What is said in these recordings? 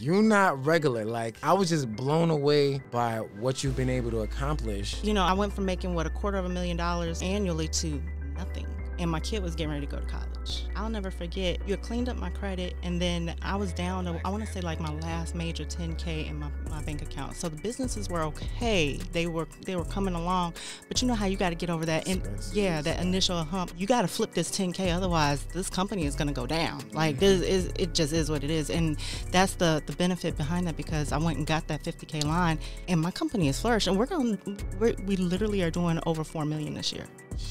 you're not regular. Like, I was just blown away by what you've been able to accomplish. You know, I went from making what a quarter of a million dollars annually to nothing. And my kid was getting ready to go to college. I'll never forget. You cleaned up my credit, and then I was down to, I want to say, like my last major 10K in my, my bank account. So the businesses were okay. They were they were coming along, but you know how you got to get over that, in, yeah, that initial hump. You got to flip this 10K, otherwise this company is going to go down. Like mm-hmm. this is it just is what it is, and that's the the benefit behind that because I went and got that 50K line, and my company is flourished, and we're going we literally are doing over four million this year.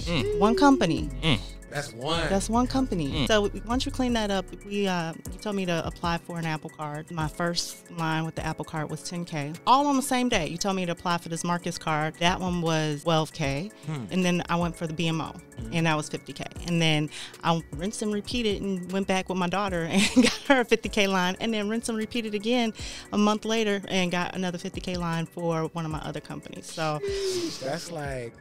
Mm. One company. Mm. That's one. That's one company. Mm. So once you clean that up, we uh, you told me to apply for an Apple Card. My first line with the Apple Card was 10k, all on the same day. You told me to apply for this Marcus card. That one was 12k, hmm. and then I went for the BMO, hmm. and that was 50k. And then I rinsed and repeated, and went back with my daughter and got her a 50k line, and then rinsed and repeated again a month later, and got another 50k line for one of my other companies. So that's like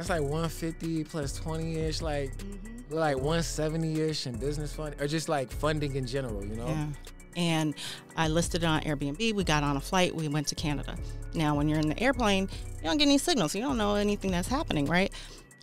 that's like 150 plus 20 ish, like mm-hmm. like 170 ish in business fund or just like funding in general, you know. Yeah. And I listed it on Airbnb. We got on a flight. We went to Canada. Now, when you're in the airplane, you don't get any signals. So you don't know anything that's happening, right?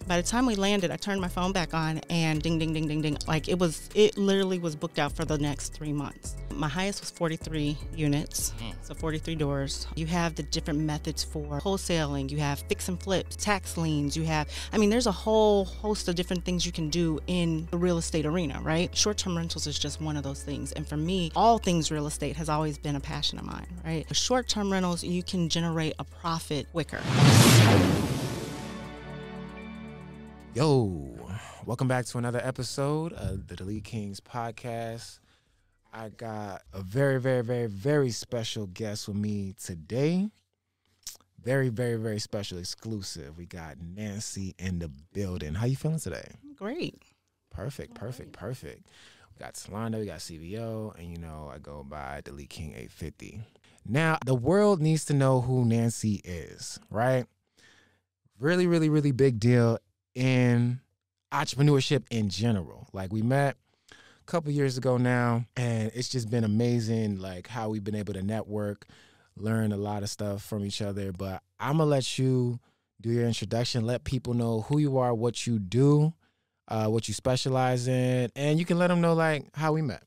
by the time we landed, I turned my phone back on and ding, ding, ding, ding, ding. Like it was, it literally was booked out for the next three months. My highest was 43 units, mm. so 43 doors. You have the different methods for wholesaling, you have fix and flips, tax liens, you have, I mean, there's a whole host of different things you can do in the real estate arena, right? Short term rentals is just one of those things. And for me, all things real estate has always been a passion of mine, right? short term rentals, you can generate a profit quicker. Yo, welcome back to another episode of the Delete Kings podcast. I got a very, very, very, very special guest with me today. Very, very, very special exclusive. We got Nancy in the building. How you feeling today? Great. Perfect, perfect, perfect. We got Solana, we got CBO, and you know, I go by Delete King 850. Now, the world needs to know who Nancy is, right? Really, really, really big deal in entrepreneurship in general. Like we met a couple years ago now, and it's just been amazing, like how we've been able to network, learn a lot of stuff from each other. But I'm gonna let you do your introduction, let people know who you are, what you do, uh, what you specialize in, and you can let them know like how we met.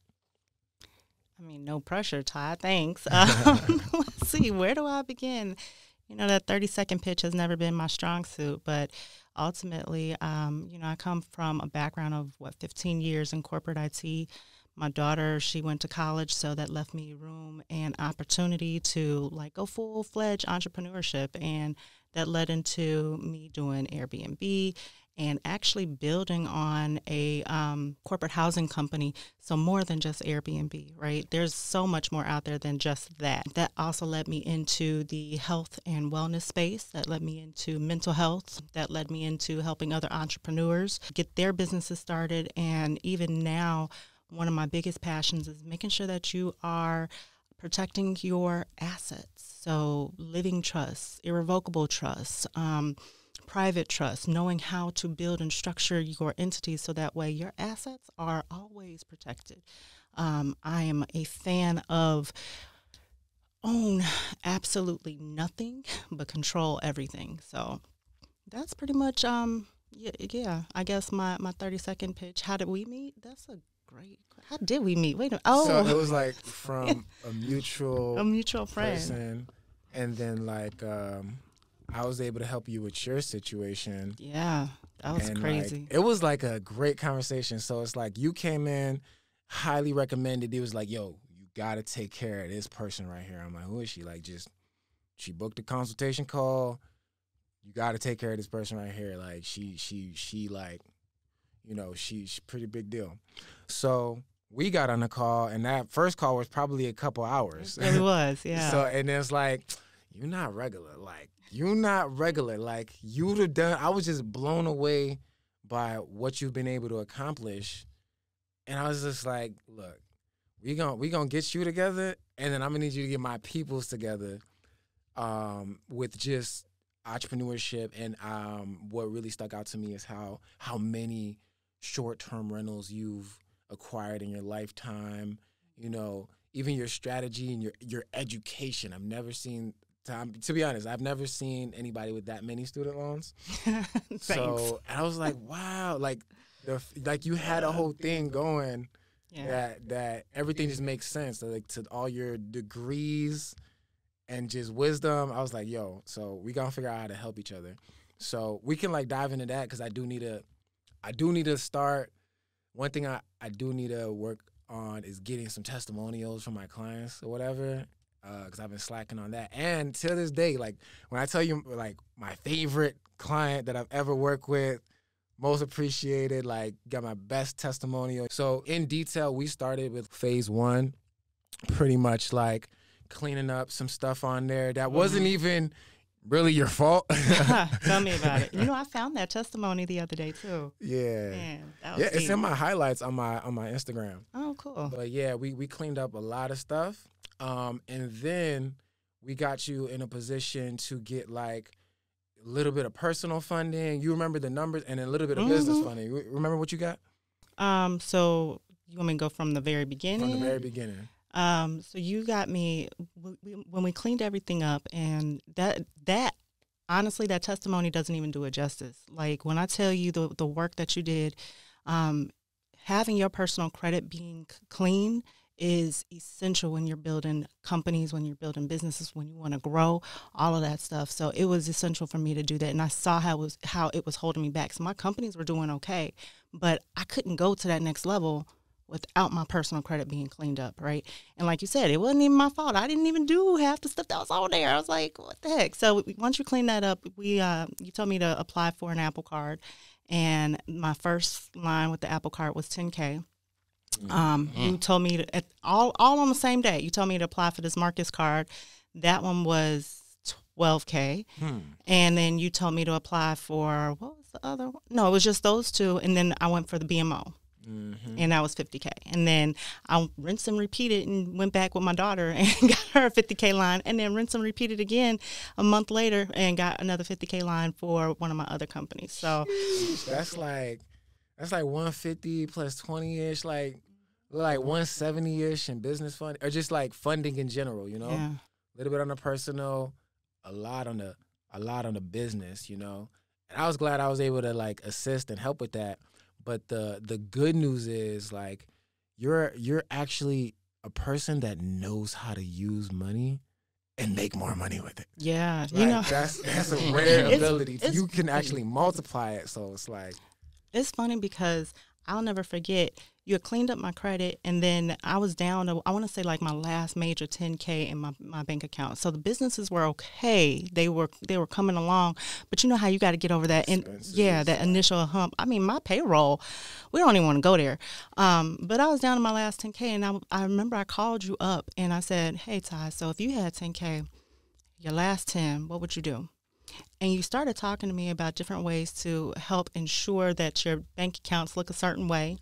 I mean, no pressure, Ty. Thanks. Um, let's see, where do I begin? You know, that 30 second pitch has never been my strong suit, but ultimately, um, you know, I come from a background of what 15 years in corporate IT. My daughter, she went to college, so that left me room and opportunity to like go full fledged entrepreneurship, and that led into me doing Airbnb and actually building on a um, corporate housing company. So, more than just Airbnb, right? There's so much more out there than just that. That also led me into the health and wellness space, that led me into mental health, that led me into helping other entrepreneurs get their businesses started. And even now, one of my biggest passions is making sure that you are protecting your assets. So, living trusts, irrevocable trusts. Um, private trust, knowing how to build and structure your entity so that way your assets are always protected. Um, I am a fan of own absolutely nothing but control everything. So that's pretty much um yeah, yeah I guess my my 30 second pitch. How did we meet? That's a great. How did we meet? Wait a minute. Oh, so it was like from a mutual a mutual friend, person, and then like um I was able to help you with your situation. Yeah, that was and crazy. Like, it was like a great conversation. So it's like you came in, highly recommended. It was like, yo, you gotta take care of this person right here. I'm like, who is she? Like, just she booked a consultation call. You gotta take care of this person right here. Like, she, she, she, like, you know, she's pretty big deal. So we got on the call, and that first call was probably a couple hours. It was, yeah. so and it's like you're not regular. Like you're not regular. Like you'd have done. I was just blown away by what you've been able to accomplish, and I was just like, look, we gonna we gonna get you together, and then I'm gonna need you to get my peoples together, um, with just entrepreneurship and um, what really stuck out to me is how how many short-term rentals you've acquired in your lifetime you know even your strategy and your your education i've never seen to be honest i've never seen anybody with that many student loans so and i was like wow like the like you had a whole thing going yeah. that that everything just makes sense like to all your degrees and just wisdom i was like yo so we gonna figure out how to help each other so we can like dive into that because i do need to i do need to start one thing i i do need to work on is getting some testimonials from my clients or whatever because uh, I've been slacking on that. And to this day, like when I tell you, like my favorite client that I've ever worked with, most appreciated, like got my best testimonial. So in detail, we started with phase one, pretty much like cleaning up some stuff on there that mm-hmm. wasn't even really your fault. Tell me about it. You know, I found that testimony the other day too. Yeah, Man, yeah, deep. it's in my highlights on my on my Instagram. Oh, cool. But yeah, we we cleaned up a lot of stuff. Um, and then we got you in a position to get like a little bit of personal funding. You remember the numbers and a little bit of mm-hmm. business funding. Remember what you got? Um, so you want me to go from the very beginning? From the very beginning. Um, so you got me when we cleaned everything up, and that that honestly, that testimony doesn't even do it justice. Like when I tell you the the work that you did, um, having your personal credit being clean is essential when you're building companies, when you're building businesses, when you want to grow, all of that stuff. So it was essential for me to do that, and I saw how it was how it was holding me back. So my companies were doing okay, but I couldn't go to that next level without my personal credit being cleaned up, right? And like you said, it wasn't even my fault. I didn't even do half the stuff that was on there. I was like, what the heck? So once you clean that up, we uh, you told me to apply for an Apple Card, and my first line with the Apple Card was 10K. Mm-hmm. Um, mm You mm-hmm. told me to, at, all all on the same day. You told me to apply for this Marcus card. That one was twelve k, hmm. and then you told me to apply for what was the other one? No, it was just those two, and then I went for the BMO. Mm-hmm. And that was 50K. And then I rinsed and repeated and went back with my daughter and got her a 50K line. And then rinsed and repeated again a month later and got another 50K line for one of my other companies. So that's like that's like 150 plus 20 ish, like like 170 ish in business fund or just like funding in general, you know? Yeah. A little bit on the personal, a lot on the a lot on the business, you know. And I was glad I was able to like assist and help with that. But the the good news is like you're you're actually a person that knows how to use money and make more money with it. Yeah, you know that's that's a rare ability. It's, it's, you can actually multiply it, so it's like it's funny because I'll never forget you had cleaned up my credit and then I was down to, I want to say like my last major 10k in my, my bank account. So the businesses were okay. They were they were coming along, but you know how you got to get over that and yeah, that initial hump. I mean, my payroll, we don't even want to go there. Um, but I was down to my last 10k and I I remember I called you up and I said, "Hey Ty, so if you had 10k, your last 10, what would you do?" and you started talking to me about different ways to help ensure that your bank accounts look a certain way.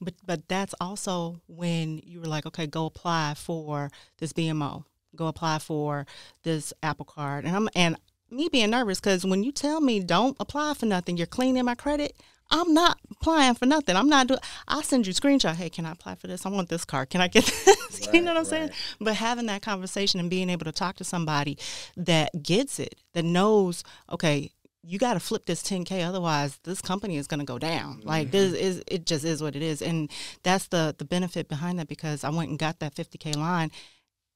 But but that's also when you were like, okay, go apply for this BMO, go apply for this Apple Card, and I'm and me being nervous because when you tell me don't apply for nothing, you're cleaning my credit. I'm not applying for nothing. I'm not doing. I send you screenshot. Hey, can I apply for this? I want this car. Can I get this? Right, you know what I'm right. saying? But having that conversation and being able to talk to somebody that gets it, that knows, okay, you got to flip this 10k, otherwise this company is going to go down. Mm-hmm. Like this is it just is what it is, and that's the the benefit behind that because I went and got that 50k line,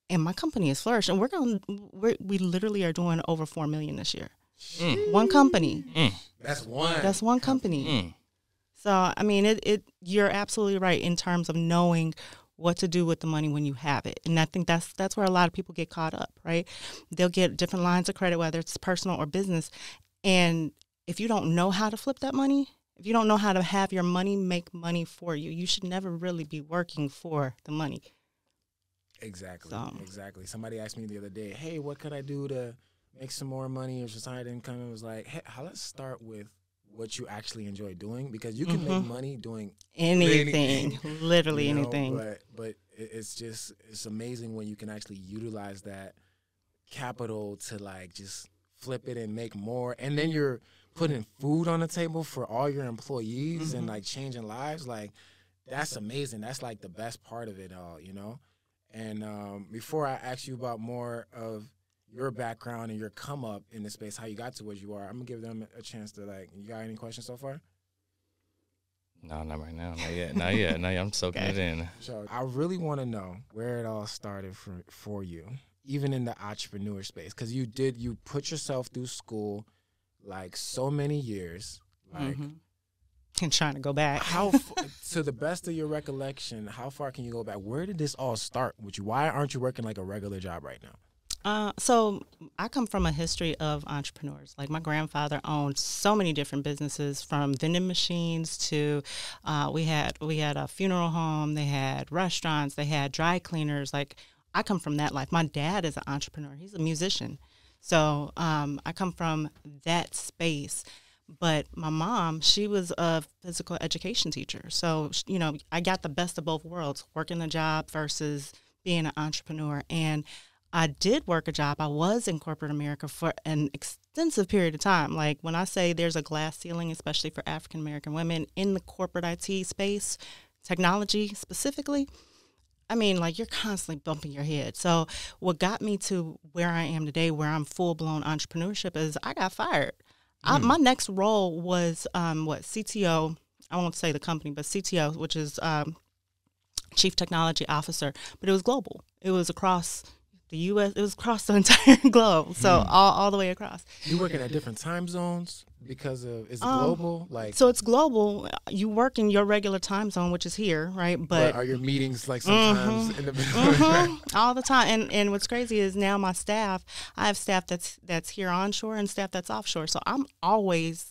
and my company is flourishing. We're going, we we literally are doing over four million this year. Mm. One company. Mm. That's one. That's one company. Mm. So I mean, it, it. You're absolutely right in terms of knowing what to do with the money when you have it, and I think that's that's where a lot of people get caught up, right? They'll get different lines of credit, whether it's personal or business, and if you don't know how to flip that money, if you don't know how to have your money make money for you, you should never really be working for the money. Exactly. So. Exactly. Somebody asked me the other day, "Hey, what could I do to?" make some more money or just higher income. It was like, hey, let's start with what you actually enjoy doing because you can mm-hmm. make money doing anything, anything. literally you know, anything. But but it's just it's amazing when you can actually utilize that capital to like just flip it and make more, and then you're putting food on the table for all your employees mm-hmm. and like changing lives. Like that's amazing. That's like the best part of it all, you know. And um, before I ask you about more of your background and your come up in the space, how you got to where you are. I'm gonna give them a chance to like. You got any questions so far? No, not right now. Not yet. Not yet. Not yet. I'm soaking okay. it in. So I really want to know where it all started for for you, even in the entrepreneur space, because you did you put yourself through school like so many years, like. Mm-hmm. And trying to go back. how, f- to the best of your recollection, how far can you go back? Where did this all start with you? Why aren't you working like a regular job right now? Uh, so I come from a history of entrepreneurs. Like my grandfather owned so many different businesses, from vending machines to uh, we had we had a funeral home. They had restaurants. They had dry cleaners. Like I come from that life. My dad is an entrepreneur. He's a musician. So um, I come from that space. But my mom, she was a physical education teacher. So, you know, I got the best of both worlds working a job versus being an entrepreneur. And I did work a job. I was in corporate America for an extensive period of time. Like when I say there's a glass ceiling, especially for African American women in the corporate IT space, technology specifically, I mean, like you're constantly bumping your head. So, what got me to where I am today, where I'm full blown entrepreneurship, is I got fired. Mm. I, hmm. my next role was um, what CTO. I won't say the company, but CTO, which is um, Chief Technology Officer. But it was global. It was across the U.S. It was across the entire globe, so mm. all, all the way across. You working at different time zones because of it's um, global? Like so, it's global. You work in your regular time zone, which is here, right? But, but are your meetings like sometimes mm-hmm, in the middle? Mm-hmm, all the time. And and what's crazy is now my staff. I have staff that's that's here onshore and staff that's offshore. So I'm always.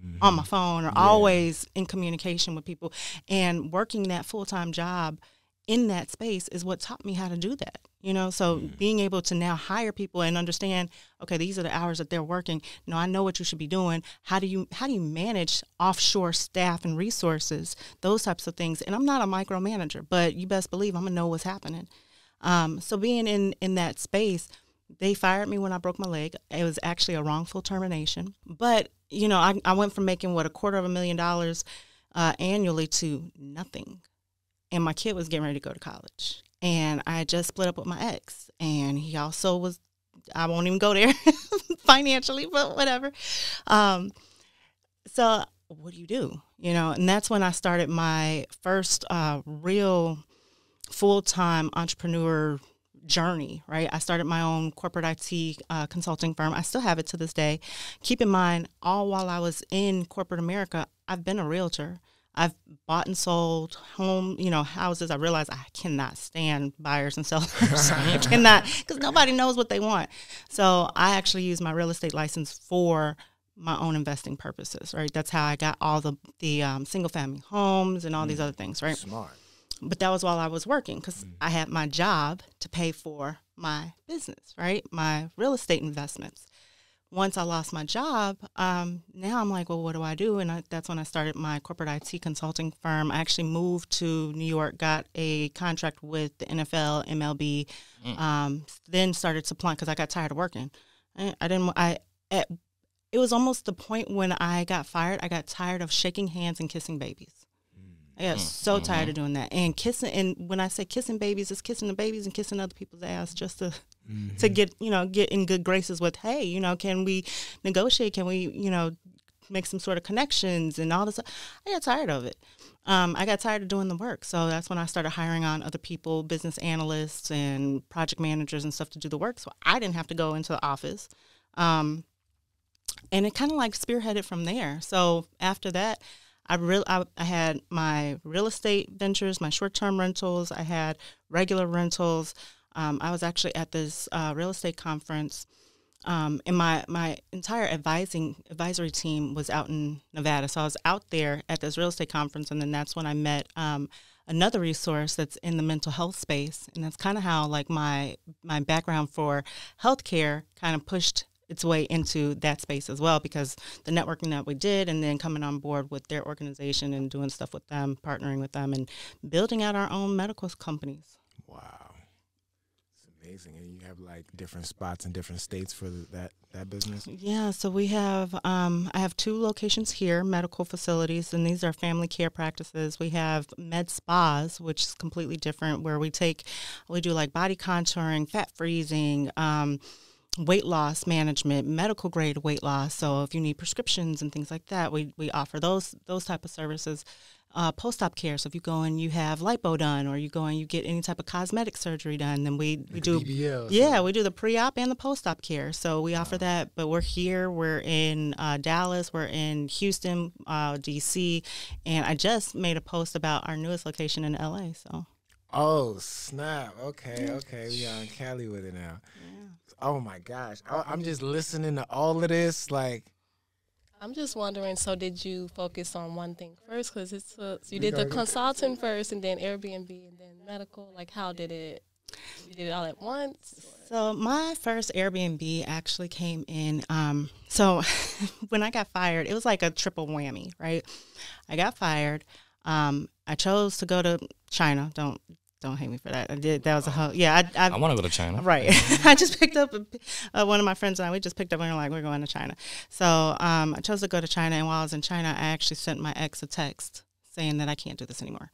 Mm-hmm. On my mm-hmm. phone, or yeah. always in communication with people, and working that full time job in that space is what taught me how to do that you know so mm. being able to now hire people and understand okay these are the hours that they're working now i know what you should be doing how do you how do you manage offshore staff and resources those types of things and i'm not a micromanager but you best believe i'm gonna know what's happening um, so being in in that space they fired me when i broke my leg it was actually a wrongful termination but you know i, I went from making what a quarter of a million dollars uh, annually to nothing and my kid was getting ready to go to college and I just split up with my ex, and he also was. I won't even go there financially, but whatever. Um, so what do you do? You know, and that's when I started my first uh, real full time entrepreneur journey, right? I started my own corporate IT uh, consulting firm. I still have it to this day. Keep in mind, all while I was in corporate America, I've been a realtor. I've bought and sold home, you know, houses. I realize I cannot stand buyers and sellers. I cannot because nobody knows what they want. So I actually use my real estate license for my own investing purposes. Right, that's how I got all the the um, single family homes and all mm. these other things. Right, smart. But that was while I was working because mm. I had my job to pay for my business. Right, my real estate investments once I lost my job, um, now I'm like, well, what do I do? And I, that's when I started my corporate IT consulting firm. I actually moved to New York, got a contract with the NFL, MLB, mm. um, then started supplying because I got tired of working. I, I didn't. I at, it was almost the point when I got fired. I got tired of shaking hands and kissing babies. I got mm, so mm-hmm. tired of doing that and kissing. And when I say kissing babies, it's kissing the babies and kissing other people's ass just to mm-hmm. to get you know get in good graces with hey you know can we negotiate? Can we you know make some sort of connections and all this? I got tired of it. Um, I got tired of doing the work, so that's when I started hiring on other people, business analysts and project managers and stuff to do the work. So I didn't have to go into the office. Um, and it kind of like spearheaded from there. So after that, I real I, I had my real estate ventures, my short term rentals. I had regular rentals. Um, I was actually at this uh, real estate conference, um, and my my entire advising advisory team was out in Nevada. So I was out there at this real estate conference, and then that's when I met um, another resource that's in the mental health space, and that's kind of how like my my background for healthcare kind of pushed its way into that space as well because the networking that we did and then coming on board with their organization and doing stuff with them, partnering with them, and building out our own medical companies. Wow. It's amazing. And you have like different spots in different states for that, that business? Yeah. So we have, um, I have two locations here, medical facilities, and these are family care practices. We have med spas, which is completely different, where we take, we do like body contouring, fat freezing, um, weight loss management, medical grade weight loss. So if you need prescriptions and things like that, we, we offer those those type of services. Uh, post-op care. So if you go and you have lipo done, or you go and you get any type of cosmetic surgery done, then we, we do BBL, yeah so. we do the pre-op and the post-op care. So we offer that. But we're here. We're in uh, Dallas. We're in Houston, uh, D.C., and I just made a post about our newest location in L.A. So. Oh snap! Okay, okay, we are in Cali with it now. Yeah oh my gosh, I, am um, just listening to all of this. Like, I'm just wondering. So, did you focus on one thing first? Because it's a, uh, so you did the consulting first, and then Airbnb, and then medical. Like, how did it? You did it all at once? So my first Airbnb actually came in. Um, so when I got fired, it was like a triple whammy, right? I got fired. Um, I chose to go to China. Don't don't hate me for that. I did. That was a whole. Yeah, I. I, I want to go to China. Right. I just picked up uh, one of my friends and I. We just picked up and we're like, we're going to China. So um, I chose to go to China, and while I was in China, I actually sent my ex a text saying that I can't do this anymore.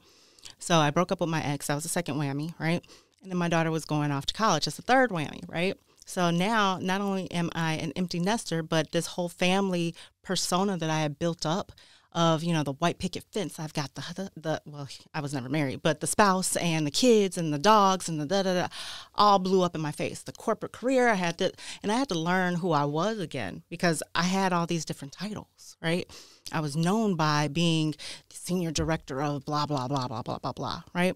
So I broke up with my ex. That was the second whammy, right? And then my daughter was going off to college. That's the third whammy, right? So now, not only am I an empty nester, but this whole family persona that I had built up of you know the white picket fence. I've got the, the, the well, I was never married, but the spouse and the kids and the dogs and the da da da, all blew up in my face. The corporate career I had to, and I had to learn who I was again because I had all these different titles, right? I was known by being the senior director of blah blah blah blah blah blah blah, right?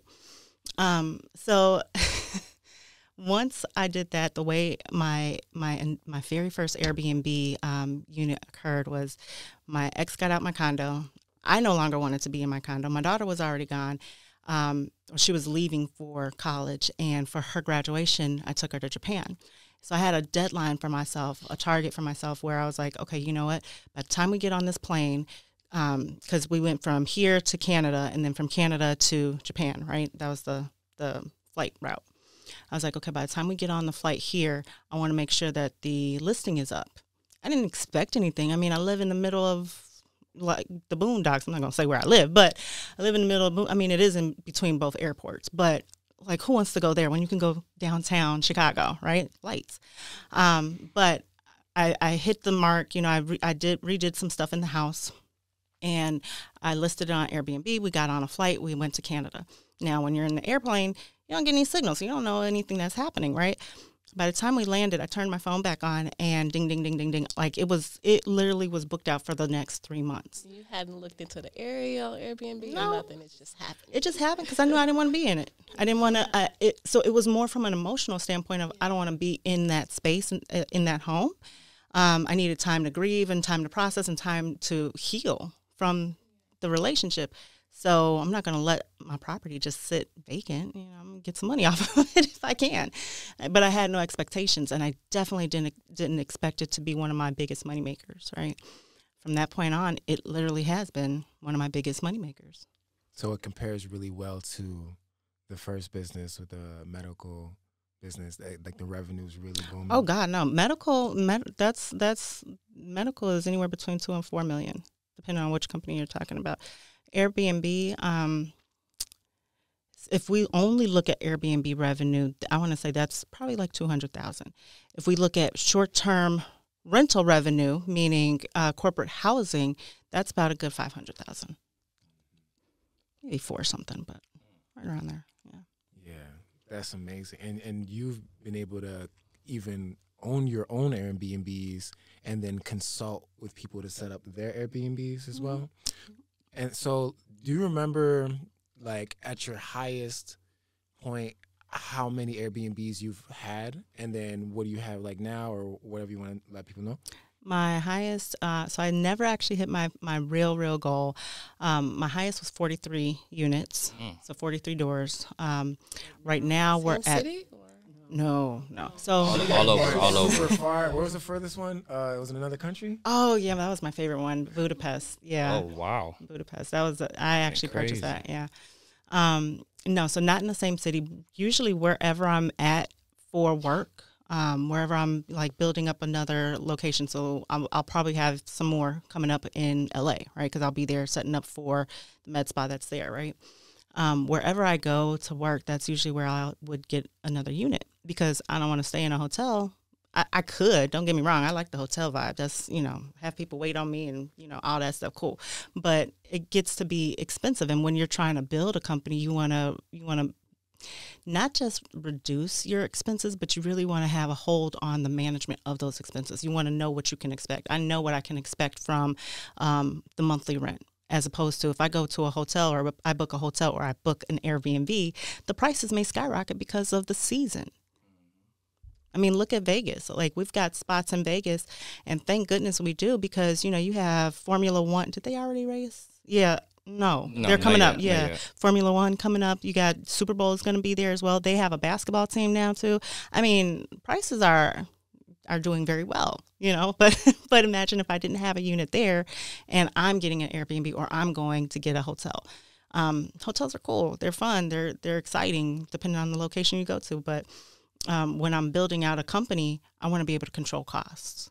Um, so. once I did that, the way my my my very first Airbnb um, unit occurred was my ex got out my condo. I no longer wanted to be in my condo. My daughter was already gone. Um, she was leaving for college, and for her graduation, I took her to Japan. So I had a deadline for myself, a target for myself, where I was like, okay, you know what? By the time we get on this plane, because um, we went from here to Canada, and then from Canada to Japan, right? That was the the flight route. I was like, okay, by the time we get on the flight here, I want to make sure that the listing is up. I didn't expect anything. I mean, I live in the middle of like the boondocks. I'm not gonna say where I live, but I live in the middle of. I mean, it is in between both airports, but like, who wants to go there when you can go downtown Chicago, right? Lights. Um, but I, I, hit the mark. You know, I re, I did redid some stuff in the house, and I listed it on Airbnb. We got on a flight. We went to Canada. Now, when you're in the airplane, you don't get any signals. You don't know anything that's happening, right? By the time we landed, I turned my phone back on and ding, ding, ding, ding, ding. Like it was, it literally was booked out for the next three months. You hadn't looked into the area, Airbnb, no. or nothing. It just happened. It just happened because I knew I didn't want to be in it. I didn't want to. it, so it was more from an emotional standpoint of I don't want to be in that space in, in that home. Um, I needed time to grieve and time to process and time to heal from the relationship. So I'm not going to let my property just sit vacant. You know, I'm going to get some money off of it if I can. But I had no expectations, and I definitely didn't didn't expect it to be one of my biggest money makers. Right from that point on, it literally has been one of my biggest money makers. So it compares really well to the first business with the medical business eh, like the revenues really booming oh god no medical med, that's that's medical is anywhere between two and four million depending on which company you're talking about Airbnb, um, if we only look at Airbnb revenue, I want to say that's probably like 200,000. If we look at short-term rental revenue, meaning uh, corporate housing, that's about a good 500,000. Maybe four something, but right around there. Yeah. Yeah. That's amazing. And and you've been able to even own your own Airbnbs and then consult with people to set up their Airbnbs as mm-hmm. well. And so, do you remember, like, at your highest point, how many Airbnbs you've had, and then what do you have like now, or whatever you want to let people know? My highest, uh, so I never actually hit my my real real goal. Um, my highest was forty three units, mm. so forty three doors. Um, right now we're City? at. No, no. So all, all over, all over. Far. Where was the furthest one? Uh, it was in another country. Oh yeah, that was my favorite one, Budapest. Yeah. Oh wow. Budapest. That was a, I actually purchased that. Yeah. Um, no, so not in the same city. Usually wherever I'm at for work, um, wherever I'm like building up another location. So I'll, I'll probably have some more coming up in LA, right? Because I'll be there setting up for the med spa that's there, right? Um, wherever I go to work, that's usually where I would get another unit because I don't want to stay in a hotel. I, I, could, don't get me wrong. I like the hotel vibe. That's, you know, have people wait on me and, you know, all that stuff. Cool. But it gets to be expensive. And when you're trying to build a company, you want to, you want to, not just reduce your expenses, but you really want to have a hold on the management of those expenses. You want to know what you can expect. I know what I can expect from um, the monthly rent. As opposed to if I go to a hotel or I book a hotel or I book an Airbnb, the prices may skyrocket because of the season. I mean, look at Vegas. Like we've got spots in Vegas, and thank goodness we do because you know you have Formula One. Did they already race? Yeah, no, no, they're coming up. yeah, Formula One coming up. You got Super Bowl is going to be there as well. They have a basketball team now too. I mean, prices are are doing very well, you know. But but imagine if I didn't have a unit there, and I'm getting an Airbnb or I'm going to get a hotel. Um, hotels are cool. They're fun. They're they're exciting depending on the location you go to, but um, when I'm building out a company, I want to be able to control costs.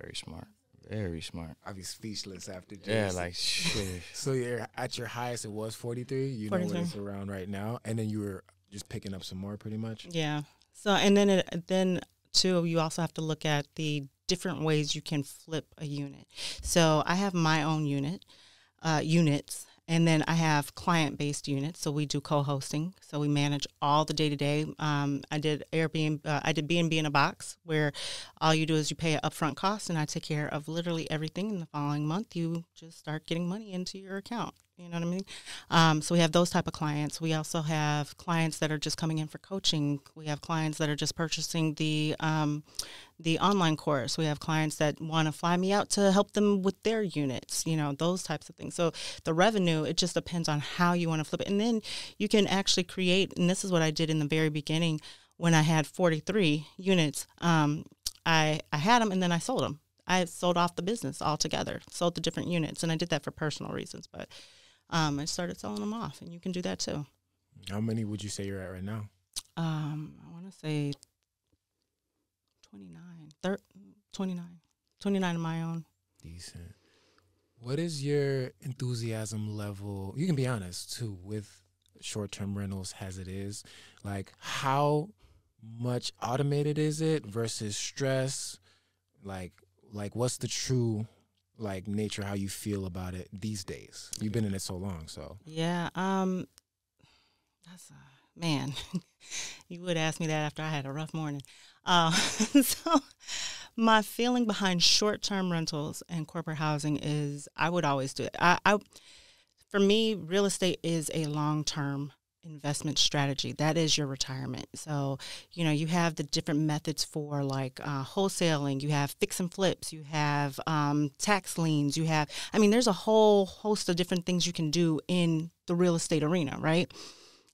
Very smart. Very smart. I'd be speechless after this. Yeah, like shit. so you're at your highest. It was forty three. You 43. know it's around right now, and then you were just picking up some more, pretty much. Yeah. So and then it, then too, you also have to look at the different ways you can flip a unit. So I have my own unit, uh, units, and then I have client based units. So we do co hosting. So we manage all the day to day. I did Airbnb, uh, I did B&B in a box where all you do is you pay an upfront cost and I take care of literally everything. And the following month, you just start getting money into your account. You know what I mean? Um, so we have those type of clients. We also have clients that are just coming in for coaching. We have clients that are just purchasing the um, the online course. We have clients that want to fly me out to help them with their units. You know those types of things. So the revenue it just depends on how you want to flip it, and then you can actually create. And this is what I did in the very beginning when I had forty three units. Um, I I had them and then I sold them. I sold off the business altogether, sold the different units, and I did that for personal reasons, but um, I started selling them off, and you can do that too. How many would you say you're at right now? Um, I want to say 29, thir- 29, 29 of my own. Decent. What is your enthusiasm level? You can be honest too with short term rentals as it is. Like, how much automated is it versus stress? Like, like what's the true like nature how you feel about it these days you've been in it so long so yeah um that's a man you would ask me that after i had a rough morning uh, so my feeling behind short-term rentals and corporate housing is i would always do it I, I for me real estate is a long-term investment strategy. That is your retirement. So, you know, you have the different methods for like uh, wholesaling, you have fix and flips, you have um, tax liens, you have, I mean, there's a whole host of different things you can do in the real estate arena, right?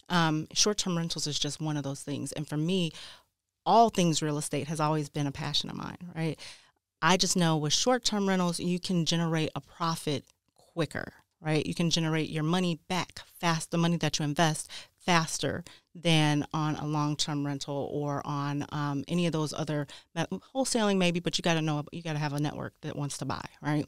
Um, Short term rentals is just one of those things. And for me, all things real estate has always been a passion of mine, right? I just know with short term rentals, you can generate a profit quicker right? You can generate your money back fast, the money that you invest faster than on a long-term rental or on um, any of those other wholesaling maybe but you got to know you got to have a network that wants to buy right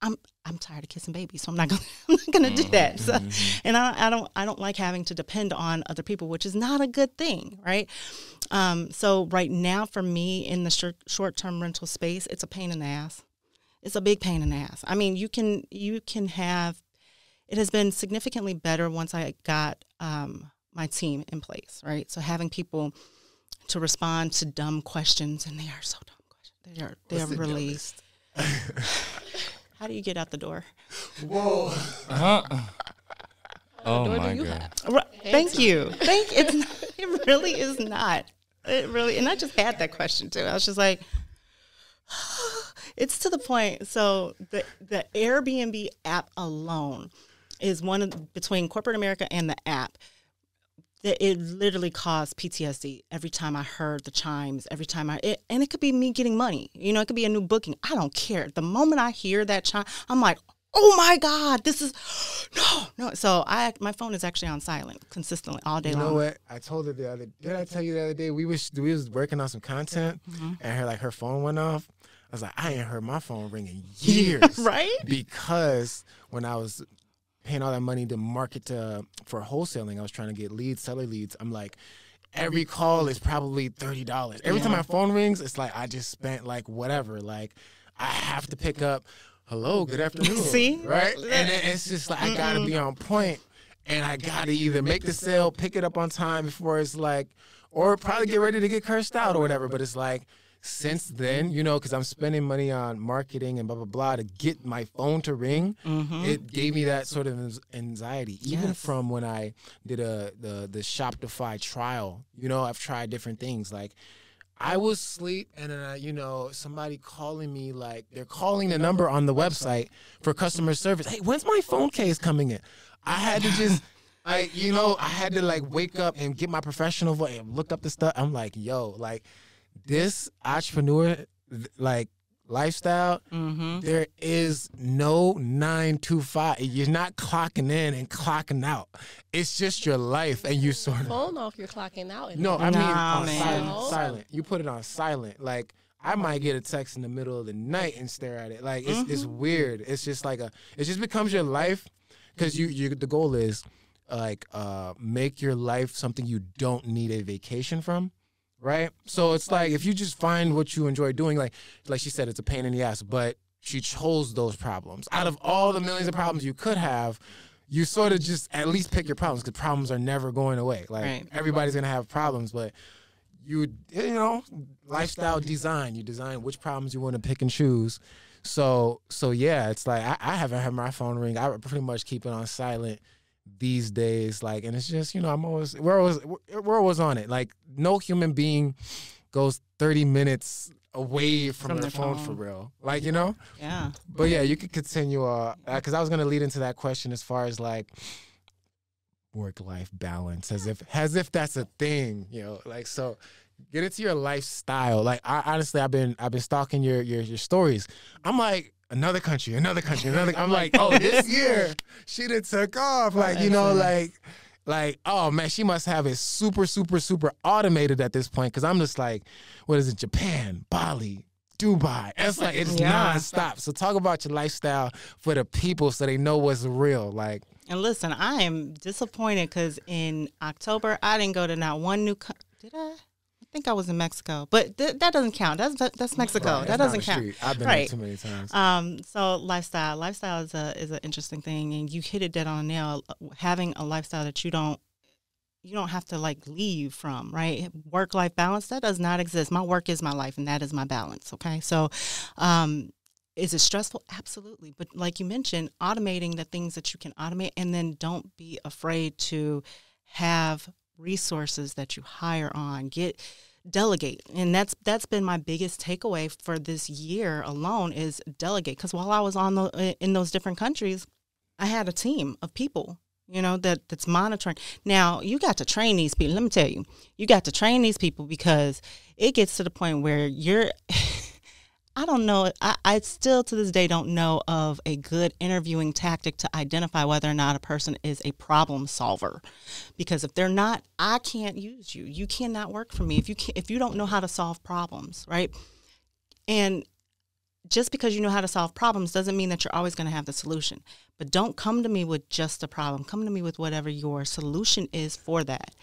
I'm I'm tired of kissing babies, so I'm not gonna I'm not gonna do that. So, mm-hmm. and I, I don't I don't like having to depend on other people, which is not a good thing, right? Um, so right now for me in the short short term rental space, it's a pain in the ass. It's a big pain in the ass. I mean, you can you can have it has been significantly better once I got um, my team in place, right? So having people to respond to dumb questions, and they are so dumb questions. They are they What's are the released. How do you get out the door? Whoa. Uh-huh. Oh my God. Thank you. Thank it's not, it really is not. It really and I just had that question too. I was just like it's to the point. So the the Airbnb app alone is one of, between corporate America and the app that it literally caused PTSD every time I heard the chimes, every time I, it, and it could be me getting money. You know, it could be a new booking. I don't care. The moment I hear that chime, I'm like, oh my God, this is, no, no. So I, my phone is actually on silent consistently all day you long. You know what? I told her the other, did I tell you the other day? We was, we was working on some content mm-hmm. and her, like her phone went off. I was like, I ain't heard my phone ring in years. right? Because when I was paying all that money to market to for wholesaling. I was trying to get leads, seller leads. I'm like, every call is probably thirty dollars. Every time my phone rings, it's like I just spent like whatever. Like I have to pick up. Hello, good afternoon. See, right? And it's just like I gotta be on point, and I gotta either make the sale, pick it up on time before it's like, or probably get ready to get cursed out or whatever. But it's like since then, you know, because I'm spending money on marketing and blah blah blah to get my phone to ring, mm-hmm. it gave me that sort of anxiety. Even yes. from when I did a the the Shopify trial, you know, I've tried different things like. I was asleep, and then I, you know, somebody calling me like they're calling the number on the website for customer service. Hey, when's my phone case coming in? I had to just. I you know, I had to like wake up and get my professional voice. Look up the stuff. I'm like, yo, like this entrepreneur like lifestyle, mm-hmm. there is no nine to five. You're not clocking in and clocking out. It's just your life, and you sort of phone off. You're clocking out. No, I mean nah, on silent. Silent. You put it on silent. Like I might get a text in the middle of the night and stare at it. Like it's mm-hmm. it's weird. It's just like a. It just becomes your life, because you you the goal is like uh make your life something you don't need a vacation from right? So it's like if you just find what you enjoy doing, like like she said, it's a pain in the ass, but she chose those problems. Out of all the millions of problems you could have, you sort of just at least pick your problems because problems are never going away. Like right. everybody's gonna have problems, but you you know lifestyle design. You design which problems you want to pick and choose. So so yeah, it's like I, I haven't had my phone ring. I pretty much keep it on silent these days. Like, and it's just you know I'm always we're always we're always on it. Like, no human being goes 30 minutes away from, from their, phone, phone, for real. Like you know. Yeah. But yeah, you could continue. Uh, because uh, I was gonna lead into that question as far as like work life balance as if as if that's a thing you know like so get into your lifestyle like I, honestly i've been i've been stalking your, your your stories i'm like another country, another country, another. I'm like, oh, this year she done took off. Like, you know, like, like, oh man, she must have it super, super, super automated at this point. Cause I'm just like, what is it? Japan, Bali, Dubai. It's like it's yeah. nonstop. So talk about your lifestyle for the people so they know what's real. Like and listen, I am disappointed because in October I didn't go to not one new. Co- did I? think I was in Mexico, but th- that doesn't count. That's that's Mexico. Right, that doesn't count. I've been right. too many times. Um, so lifestyle, lifestyle is a is an interesting thing, and you hit it dead on the nail. Having a lifestyle that you don't you don't have to like leave from right work life balance that does not exist. My work is my life, and that is my balance. Okay, so um, is it stressful absolutely but like you mentioned automating the things that you can automate and then don't be afraid to have resources that you hire on get delegate and that's that's been my biggest takeaway for this year alone is delegate because while i was on the in those different countries i had a team of people you know that that's monitoring now you got to train these people let me tell you you got to train these people because it gets to the point where you're I don't know. I, I, still to this day don't know of a good interviewing tactic to identify whether or not a person is a problem solver. Because if they're not, I can't use you. You cannot work for me if you if you don't know how to solve problems, right? And just because you know how to solve problems doesn't mean that you're always going to have the solution. But don't come to me with just a problem. Come to me with whatever your solution is for that.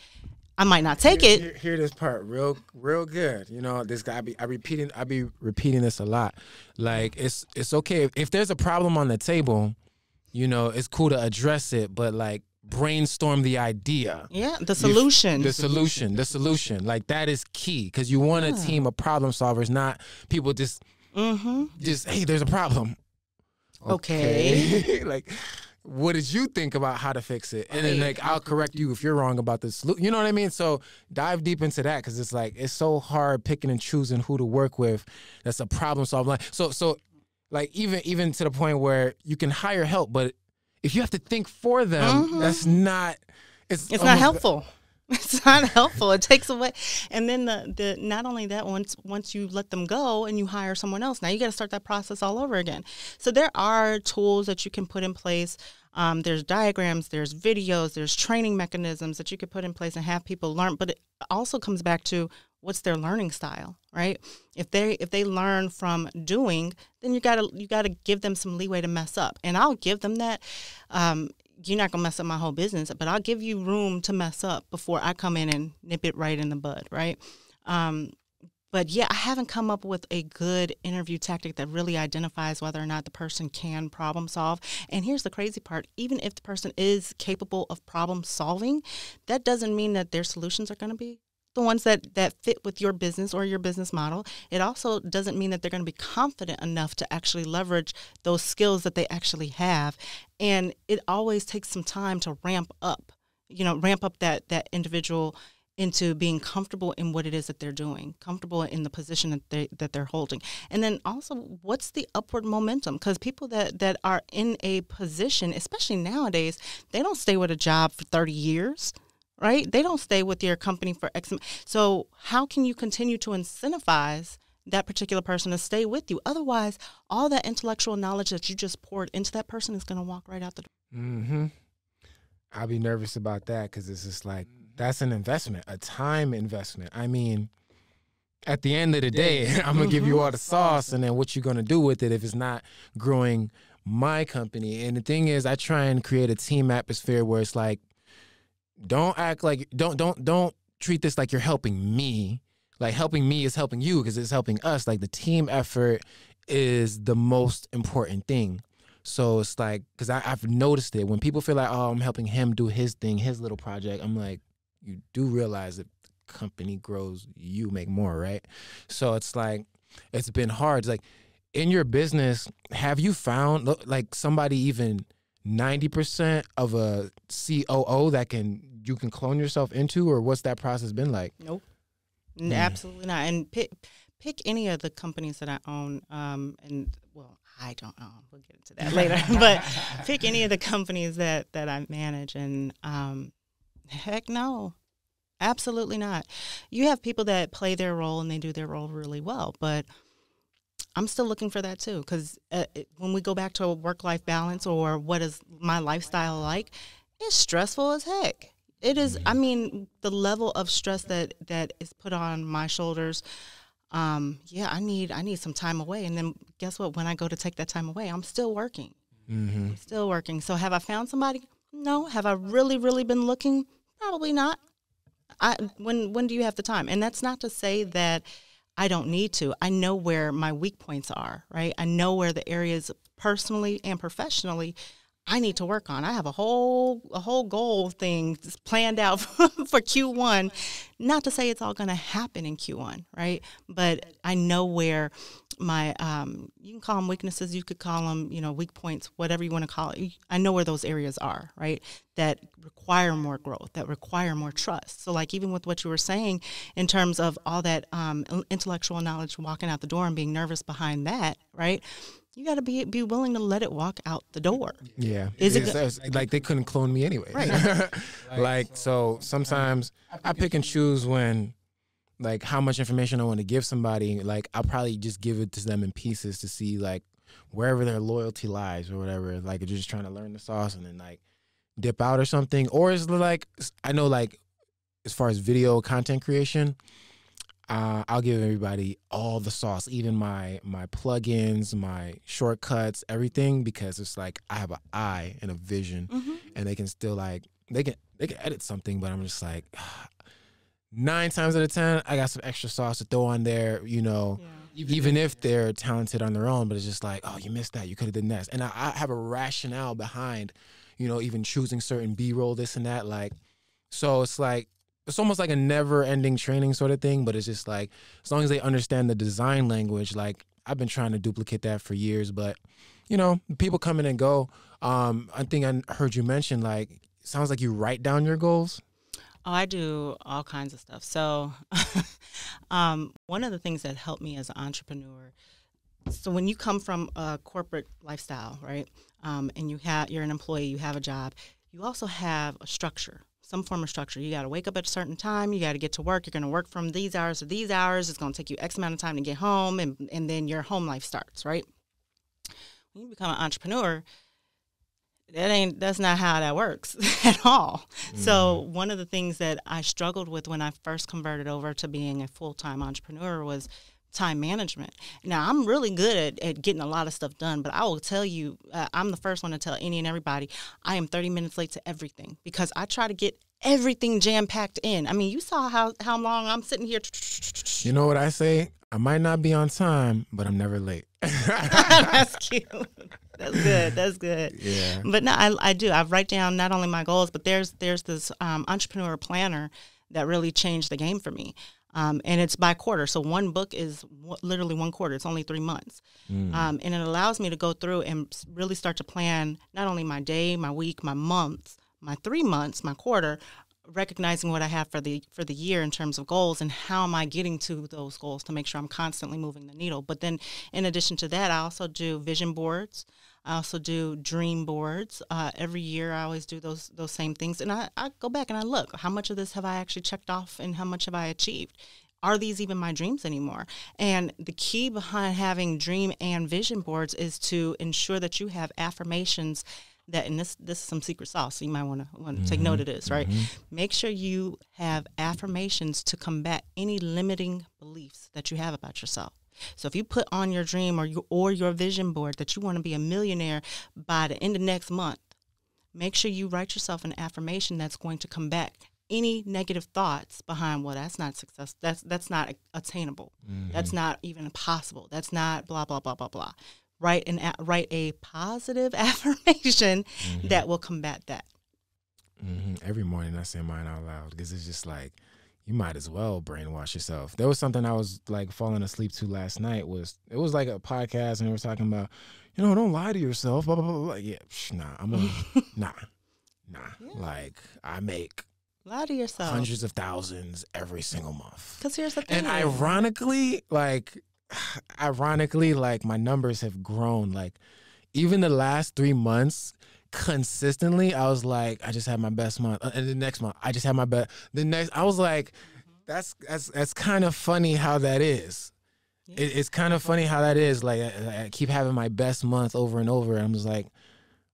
I might not take hear, it. Hear, hear, this part real, real good. You know, this guy. I be, I repeating. I be repeating this a lot. Like it's, it's okay if, there's a problem on the table. You know, it's cool to address it, but like brainstorm the idea. Yeah, the solution. the solution. The solution. Like that is key because you want yeah. a team of problem solvers, not people just, mm -hmm. just hey, there's a problem. Okay, okay. like what did you think about how to fix it? And then like I'll correct you if you're wrong about this. You know what I mean? So dive deep into that because it's like it's so hard picking and choosing who to work with. That's a problem solving. So so like even even to the point where you can hire help, but if you have to think for them, mm-hmm. that's not. It's, it's almost, not helpful. it's not helpful it takes away and then the, the not only that once once you let them go and you hire someone else now you got to start that process all over again so there are tools that you can put in place um, there's diagrams there's videos there's training mechanisms that you could put in place and have people learn but it also comes back to what's their learning style right if they if they learn from doing then you gotta you gotta give them some leeway to mess up and i'll give them that um, you're not gonna mess up my whole business, but I'll give you room to mess up before I come in and nip it right in the bud, right? Um, but yeah, I haven't come up with a good interview tactic that really identifies whether or not the person can problem solve. And here's the crazy part even if the person is capable of problem solving, that doesn't mean that their solutions are going to be the ones that that fit with your business or your business model it also doesn't mean that they're going to be confident enough to actually leverage those skills that they actually have and it always takes some time to ramp up you know ramp up that that individual into being comfortable in what it is that they're doing, comfortable in the position that they that they're holding, and then also what's the upward momentum? Because people that that are in a position, especially nowadays, they don't stay with a job for thirty years right? They don't stay with your company for X. So how can you continue to incentivize that particular person to stay with you? Otherwise, all that intellectual knowledge that you just poured into that person is going to walk right out the door. Mm-hmm. I'll be nervous about that because it's just like mm-hmm. that's an investment, a time investment. I mean, at the end of the day, I'm gonna mm-hmm. give you mm-hmm. all the sauce, and then what you're gonna do with it if it's not growing my company. And the thing is, I try and create a team atmosphere where it's like don't act like don't don't don't treat this like you're helping me. Like helping me is helping you because it's helping us. Like the team effort is the most important thing. So it's like because I've noticed it when people feel like oh I'm helping him do his thing, his little project. I'm like you do realize that company grows, you make more, right? So it's like it's been hard. It's like in your business, have you found like somebody even 90% of a COO that can you can clone yourself into, or what's that process been like? Nope, mm. absolutely not. And pick pick any of the companies that I own, um, and well, I don't know. We'll get into that later. but pick any of the companies that that I manage, and um, heck no, absolutely not. You have people that play their role and they do their role really well, but I'm still looking for that too. Because uh, when we go back to a work life balance or what is my lifestyle like, it's stressful as heck. It is. I mean, the level of stress that that is put on my shoulders. Um, yeah, I need I need some time away, and then guess what? When I go to take that time away, I'm still working. Mm-hmm. I'm still working. So have I found somebody? No. Have I really really been looking? Probably not. I when when do you have the time? And that's not to say that I don't need to. I know where my weak points are. Right. I know where the areas personally and professionally I need to work on. I have a whole a whole goal thing planned out for Q1. Not to say it's all going to happen in Q1, right? But I know where my um, you can call them weaknesses, you could call them you know weak points, whatever you want to call it. I know where those areas are, right? That require more growth, that require more trust. So like even with what you were saying in terms of all that um, intellectual knowledge walking out the door and being nervous behind that, right? you got to be be willing to let it walk out the door. Yeah, is it like they couldn't clone me anyway? Right. like so, sometimes I pick and choose when, like, how much information I want to give somebody. Like, I'll probably just give it to them in pieces to see like wherever their loyalty lies or whatever. Like, just trying to learn the sauce and then like dip out or something. Or it's like I know like as far as video content creation, uh, I'll give everybody all the sauce, even my my plugins, my shortcuts, everything, because it's like I have an eye and a vision, mm -hmm. and they can still like they can they can edit something, but I'm just like nine times out of ten, I got some extra sauce to throw on there, you know. Yeah. Even, even if they're talented on their own, but it's just like, oh, you missed that. You could have done this. And I, I have a rationale behind, you know, even choosing certain B roll, this and that. Like, so it's like it's almost like a never ending training sort of thing, but it's just like as long as they understand the design language, like I've been trying to duplicate that for years, but you know, people come in and go. Um, I think I heard you mention like sounds like you write down your goals. Oh, I do all kinds of stuff. So, um, one of the things that helped me as an entrepreneur. So when you come from a corporate lifestyle, right, um, and you have you're an employee, you have a job, you also have a structure, some form of structure. You got to wake up at a certain time. You got to get to work. You're going to work from these hours to these hours. It's going to take you X amount of time to get home, and, and then your home life starts, right? When you become an entrepreneur, that ain't that's not how that works at all. Mm. So mm-hmm. one of the things that I struggled with when I first converted over to being a full time entrepreneur was time management. Now, I'm really good at, at getting a lot of stuff done, but I will tell you, uh, I'm the first one to tell any and everybody, I am 30 minutes late to everything because I try to get everything jam packed in. I mean, you saw how, how long I'm sitting here. You know what I say? I might not be on time, but I'm never late. That's cute. That's good. That's good. Yeah. But no, I, I do. I write down not only my goals, but there's there's this um, entrepreneur planner that really changed the game for me. Um, and it's by quarter. So one book is w- literally one quarter. It's only three months, mm. um, and it allows me to go through and really start to plan not only my day, my week, my months, my three months, my quarter, recognizing what I have for the for the year in terms of goals and how am I getting to those goals to make sure I'm constantly moving the needle. But then, in addition to that, I also do vision boards. I also do dream boards uh, every year. I always do those those same things, and I, I go back and I look how much of this have I actually checked off, and how much have I achieved. Are these even my dreams anymore? And the key behind having dream and vision boards is to ensure that you have affirmations that and this this is some secret sauce so you might want to want to take mm-hmm. note of this right mm-hmm. make sure you have affirmations to combat any limiting beliefs that you have about yourself so if you put on your dream or your or your vision board that you want to be a millionaire by the end of next month, make sure you write yourself an affirmation that's going to come back. any negative thoughts behind well that's not success that's that's not attainable mm-hmm. that's not even possible that's not blah blah blah blah blah write an a- write a positive affirmation mm-hmm. that will combat that mm-hmm. every morning i say mine out loud because it's just like you might as well brainwash yourself. There was something I was like falling asleep to last night. Was it was like a podcast and they were talking about, you know, don't lie to yourself. Blah blah blah. blah. Yeah, psh, nah, I'm nah, nah. Yeah. Like I make lie to yourself hundreds of thousands every single month. Because here's the thing, and ironically, like, ironically, like my numbers have grown. Like, even the last three months consistently, I was like, I just had my best month. Uh, and the next month, I just had my best. The next, I was like, mm-hmm. that's that's that's kind of funny how that is. Yeah. It, it's kind of funny how that is. Like I, I, keep having my best month over and over. And I'm just like,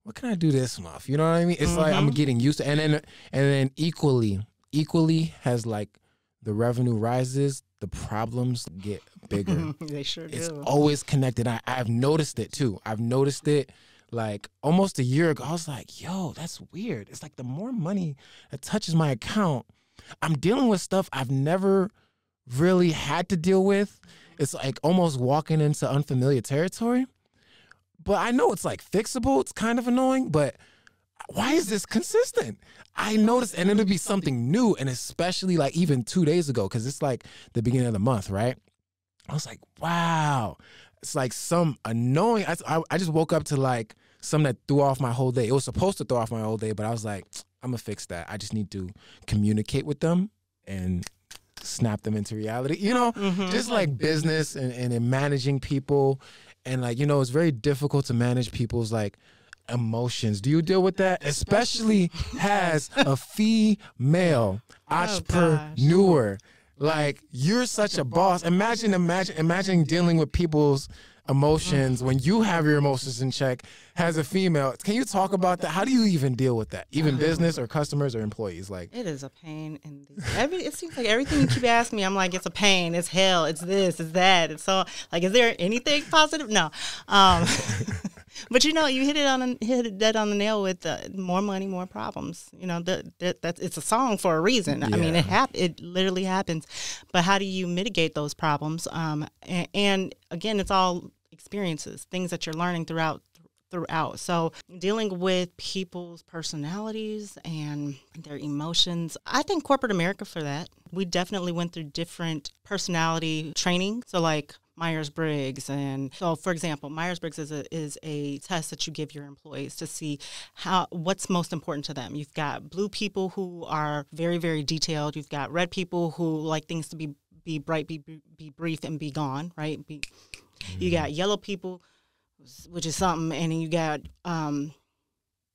what can I do this month? You know what I mean? It's mm-hmm. like I'm mm-hmm. getting used to. And then and then equally, equally has like the revenue rises, the problems get bigger. they sure do. It's always connected. I, I've noticed it too. I've noticed it like almost a year ago, I was like, yo, that's weird. It's like the more money that touches my account, I'm dealing with stuff I've never really had to deal with. It's like almost walking into unfamiliar territory. But I know it's like fixable. It's kind of annoying, but why is this consistent? I noticed, and it'll be something new, and especially like even two days ago, because it's like the beginning of the month, right? I was like, wow, it's like some annoying. I, I, just woke up to like something that threw off my whole day. It was supposed to throw off my whole day, but I was like, I'm gonna fix that. I just need to communicate with them and snap them into reality. You know, mm-hmm. just like business and, and, managing people. And like, you know, it's very difficult to manage people's like emotions. Do you deal with that? Especially as a female oh, entrepreneur. Gosh. Like you're such a boss. Imagine, imagine, imagine dealing with people's emotions when you have your emotions in check as a female. Can you talk about that? How do you even deal with that? Even business or customers or employees? Like it is a pain and every it seems like everything you keep asking me, I'm like, it's a pain, it's hell, it's this, it's that. It's so like is there anything positive? No. Um but you know, you hit it on hit it dead on the nail with uh, more money, more problems. You know, that that that's, it's a song for a reason. Yeah. I mean, it hap- it literally happens. But how do you mitigate those problems? Um, and, and again, it's all experiences, things that you're learning throughout throughout. So, dealing with people's personalities and their emotions, I think corporate America for that. We definitely went through different personality training. So, like Myers Briggs. And so, for example, Myers Briggs is a, is a test that you give your employees to see how what's most important to them. You've got blue people who are very, very detailed, you've got red people who like things to be be bright, be, be brief, and be gone, right? Be, mm -hmm. You mm-hmm. got yellow people, which is something, and you got um,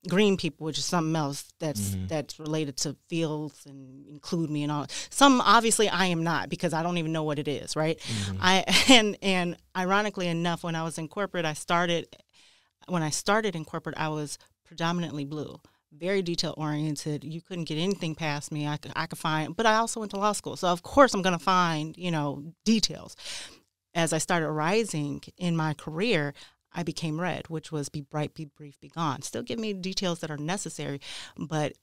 green people, which is something else that's mm -hmm. that's related to fields and include me and all. Some obviously I am not because I don't even know what it is, right? Mm -hmm. I and and ironically enough, when I was in corporate, I started when I started in corporate, I was predominantly blue, very detail oriented. You couldn't get anything past me. I could, I could find, but I also went to law school, so of course I'm going to find you know details. As I started rising in my career, I became red, which was be bright, be brief, be gone. Still give me details that are necessary, but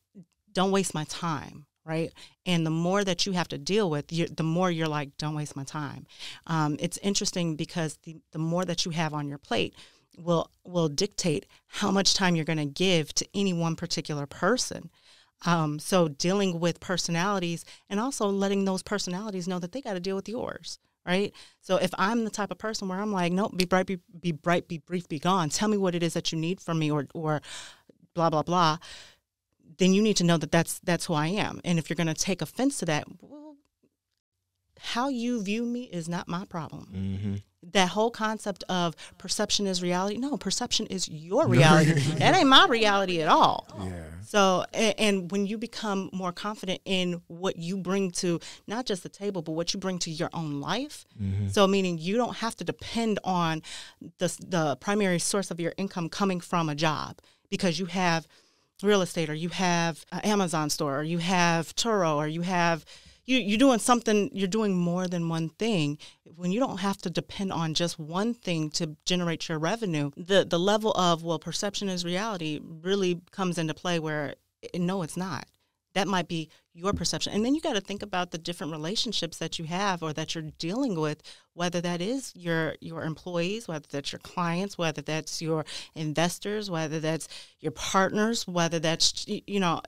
don't waste my time. Right. And the more that you have to deal with, the more you're like, don't waste my time. Um, it's interesting because the, the more that you have on your plate, will will dictate how much time you're going to give to any one particular person. Um, so dealing with personalities and also letting those personalities know that they got to deal with yours right? So if I'm the type of person where I'm like, nope, be bright, be, be bright, be brief, be gone. Tell me what it is that you need from me, or or blah blah blah. Then you need to know that that's that's who I am. And if you're going to take offense to that, well, how you view me is not my problem. Mm-hmm. That whole concept of perception is reality. No, perception is your reality. that ain't my reality at all. Yeah. So, and, and, when you become more confident in what you bring to not just the table, but what you bring to your own life. Mm-hmm. So, meaning you don't have to depend on the, the primary source of your income coming from a job because you have real estate or you have an Amazon store or you have Turo or you have you, you're doing something, you're doing more than one thing. When you don't have to depend on just one thing to generate your revenue, the, the level of, well, perception is reality really comes into play where, eh, no, it's not that might be your perception and then you got to think about the different relationships that you have or that you're dealing with whether that is your your employees whether that's your clients whether that's your investors whether that's your partners whether that's you know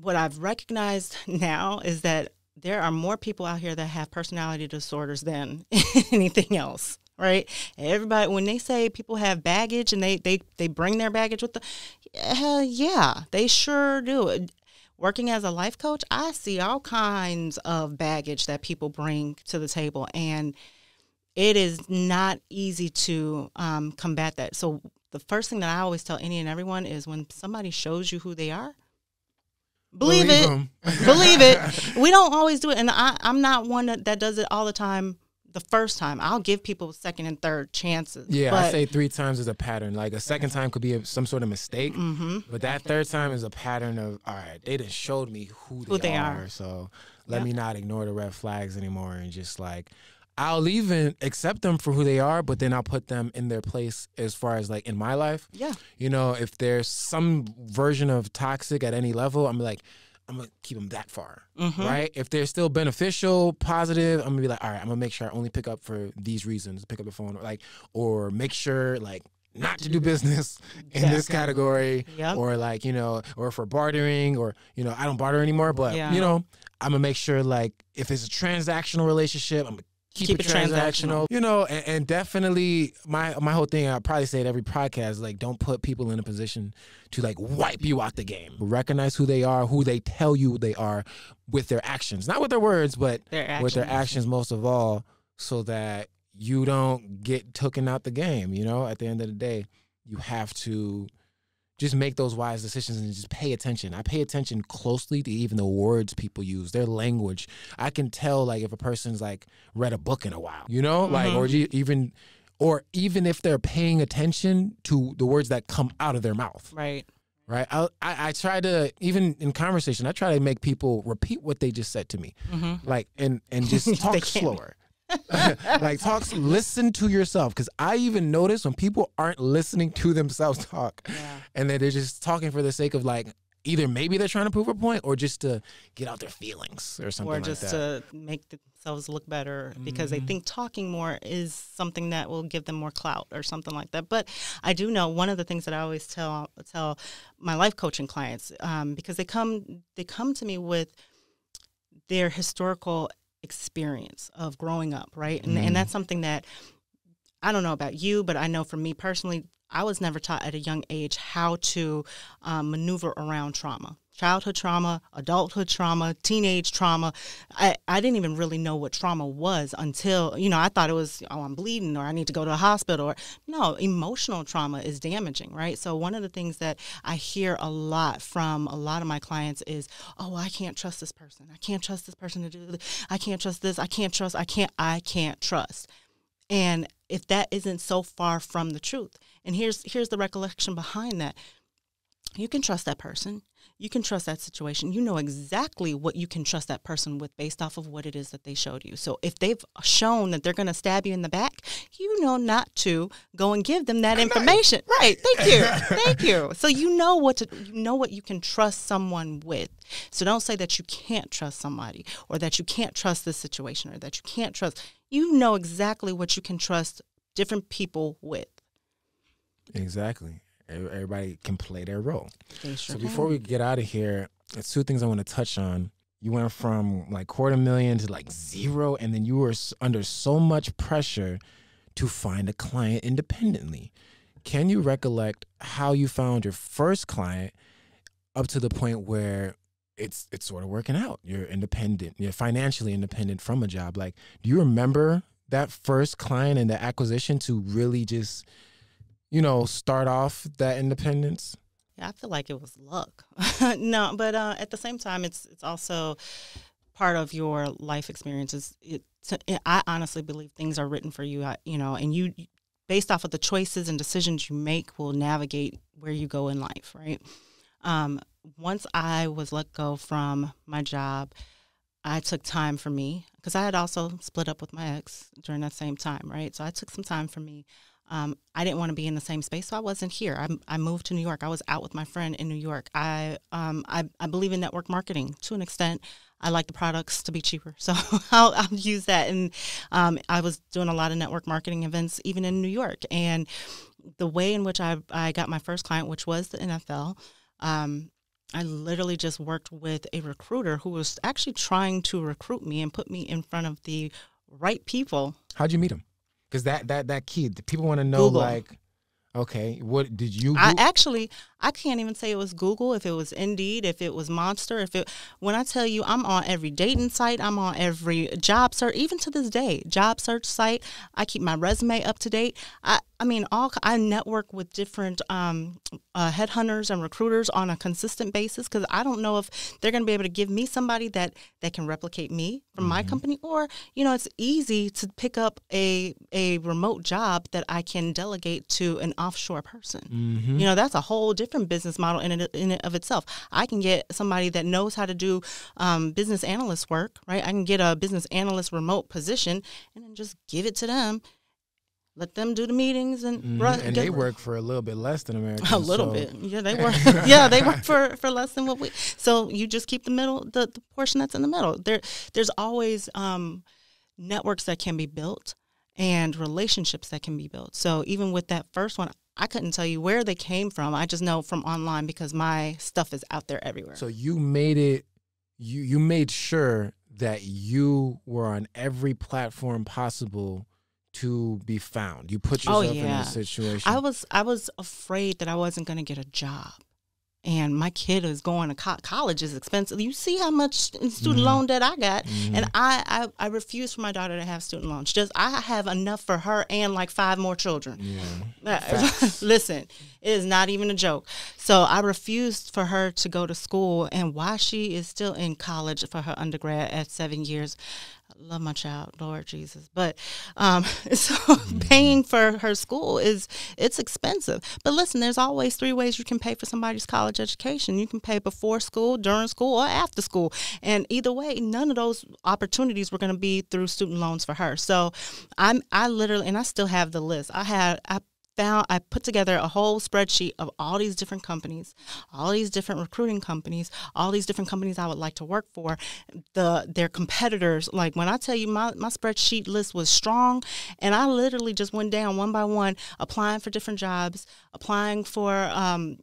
what I've recognized now is that there are more people out here that have personality disorders than anything else right everybody when they say people have baggage and they they, they bring their baggage with them uh, yeah they sure do working as a life coach i see all kinds of baggage that people bring to the table and it is not easy to um, combat that so the first thing that i always tell any and everyone is when somebody shows you who they are Believe, it. Believe it. We don't always do it. And I, I'm not one that, that does it all the time the first time. I'll give people second and third chances. Yeah, but... I say three times is a pattern. Like a second time could be a, some sort of mistake, mm -hmm. but that third time is a pattern of all right. They just showed me who they, who they are, are, so let yep. me not ignore the red flags anymore and just like I'll even accept them for who they are, but then I'll put them in their place as far as like in my life. Yeah. You know, if there's some version of toxic at any level, I'm like, I'm gonna keep them that far, mm-hmm. right? If they're still beneficial, positive, I'm gonna be like, all right, I'm gonna make sure I only pick up for these reasons, pick up the phone, or like, or make sure like not to do business in yeah. this category, yep. or like you know, or for bartering, or you know, I don't barter anymore, but yeah. you know, I'm gonna make sure like if it's a transactional relationship, I'm gonna keep, keep it, transactional. transactional. You know, and, and, definitely my my whole thing. I probably say it every podcast. Like, don't put people in a position to like wipe you out the game. Recognize who they are, who they tell you they are, with their actions, not with their words, but their with their actions most of all, so that you don't get taken out the game. You know, at the end of the day, you have to just make those wise decisions and just pay attention. I pay attention closely to even the words people use, their language. I can tell like if a person's like read a book in a while, you know, like mm-hmm. or even or even if they're paying attention to the words that come out of their mouth. Right. Right. I, I, I try to even in conversation, I try to make people repeat what they just said to me, mm-hmm. like and and just talk slower. like talks listen to yourself because i even notice when people aren't listening to themselves talk yeah. and then they're just talking for the sake of like either maybe they're trying to prove a point or just to get out their feelings or something or just like to make themselves look better mm -hmm. because they mm-hmm. think talking more is something that will give them more clout or something like that but i do know one of the things that i always tell tell my life coaching clients um, because they come they come to me with their historical experience of growing up, right? And, mm. and mm-hmm. that's something that I don't know about you, but I know for me personally, I was never taught at a young age how to um, maneuver around trauma childhood trauma, adulthood trauma, teenage trauma. I, I didn't even really know what trauma was until, you know, I thought it was, oh, I'm bleeding or I need to go to the hospital. Or, no, emotional trauma is damaging, right? So, one of the things that I hear a lot from a lot of my clients is, oh, I can't trust this person. I can't trust this person to do this. I can't trust this. I can't trust. I can't, I can't trust. And if that isn't so far from the truth, and here's here's the recollection behind that. You can trust that person. You can trust that situation. You know exactly what you can trust that person with based off of what it is that they showed you. So if they've shown that they're going to stab you in the back, you know not to go and give them that information. Right. Thank you. Thank you. So you know what to you know what you can trust someone with. So don't say that you can't trust somebody or that you can't trust this situation or that you can't trust. You know exactly what you can trust different people with. Exactly. Everybody can play their role. Sure so before can. we get out of here, it's two things I want to touch on. You went from like quarter million to like zero, and then you were under so much pressure to find a client independently. Can you recollect how you found your first client up to the point where it's it's sort of working out? You're independent, you're financially independent from a job. Like, do you remember that first client and the acquisition to really just you know, start off that independence? Yeah, I feel like it was luck. no, but uh, at the same time, it's it's also part of your life experiences. It, it, I honestly believe things are written for you. You know, and you based off of the choices and decisions you make will navigate where you go in life. Right. Um, once I was let go from my job, I took time for me because I had also split up with my ex during that same time. Right. So I took some time for me. Um, I didn't want to be in the same space, so I wasn't here. I, I, moved to New York. I was out with my friend in New York. I, um, I, I believe in network marketing to an extent. I like the products to be cheaper, so I'll, I'll, use that. And um, I was doing a lot of network marketing events, even in New York. And the way in which I, I got my first client, which was the NFL, um, I literally just worked with a recruiter who was actually trying to recruit me and put me in front of the right people. How'd you meet him? Because that that that key, people want to know Google. like, okay, what did you? I actually I can't even say it was Google, if it was Indeed, if it was Monster, if it when I tell you I'm on every dating site, I'm on every job search, even to this day, job search site. I keep my resume up to date. I I mean, all I network with different um, uh, headhunters and recruiters on a consistent basis because I don't know if they're going to be able to give me somebody that that can replicate me from mm-hmm. my company, or you know, it's easy to pick up a a remote job that I can delegate to an offshore person. Mm-hmm. You know, that's a whole different business model in it, in of itself. I can get somebody that knows how to do um, business analyst work, right? I can get a business analyst remote position and then just give it to them. Let them do the meetings and mm and they work for a little bit less than Americans. A little so. bit, yeah, they work. yeah, they work for, for less than what we. So you just keep the middle, the, the portion that's in the middle. There, there's always um, networks that can be built and relationships that can be built. So even with that first one, I couldn't tell you where they came from. I just know from online because my stuff is out there everywhere. So you made it you you made sure that you were on every platform possible to be found. You put oh, yourself oh, yeah. in a situation. I was I was afraid that I wasn't going to get a job and my kid is going to co- college is expensive. You see how much student mm loan debt I got, mm and I, I, I refuse for my daughter to have student loans. Just I have enough for her and like five more children. Yeah. Listen, it is not even a joke. So I refused for her to go to school, and why she is still in college for her undergrad at seven years, love my child, Lord Jesus. But um, so mm-hmm. paying for her school is it's expensive. But listen, there's always three ways you can pay for somebody's college education. You can pay before school, during school, or after school. And either way, none of those opportunities were going to be through student loans for her. So I'm I literally and I still have the list. I had I found I put together a whole spreadsheet of all these different companies, all these different recruiting companies, all these different companies I would like to work for, the their competitors. Like when I tell you my, my spreadsheet list was strong and I literally just went down one by one applying for different jobs, applying for um,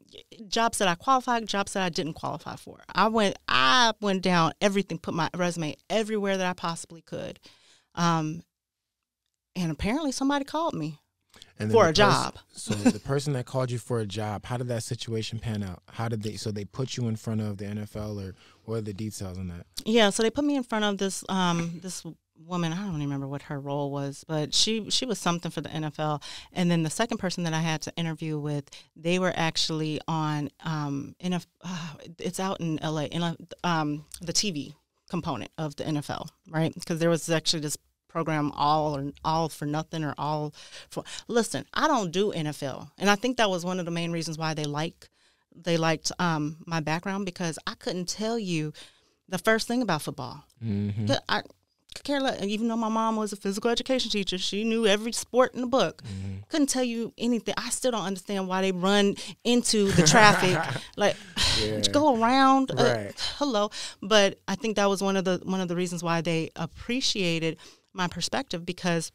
jobs that I qualified, jobs that I didn't qualify for. I went I went down everything, put my resume everywhere that I possibly could. Um, and apparently somebody called me and for a job. so the person that called you for a job, how did that situation pan out? How did they? So they put you in front of the NFL, or what are the details on that? Yeah, so they put me in front of this um, this woman. I don't remember what her role was, but she she was something for the NFL. And then the second person that I had to interview with, they were actually on um, NFL. Uh, it's out in LA in um, the TV component of the NFL, right? Because there was actually this program all or all for nothing or all for listen i don't do nfl and i think that was one of the main reasons why they like they liked um, my background because i couldn't tell you the first thing about football mm-hmm. i even though my mom was a physical education teacher, she knew every sport in the book. Mm-hmm. Couldn't tell you anything. I still don't understand why they run into the traffic, like yeah. go around. Uh, right. Uh, hello, but I think that was one of the one of the reasons why they appreciated my perspective because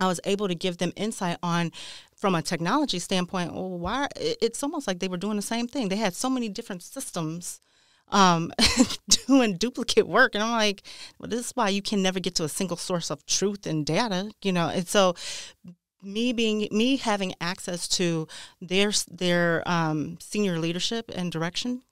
I was able to give them insight on from a technology standpoint. Well, why it's almost like they were doing the same thing. They had so many different systems um, doing duplicate work, and I'm like, well, this is why you can never get to a single source of truth and data, you know. And so, me being me having access to their their um, senior leadership and direction,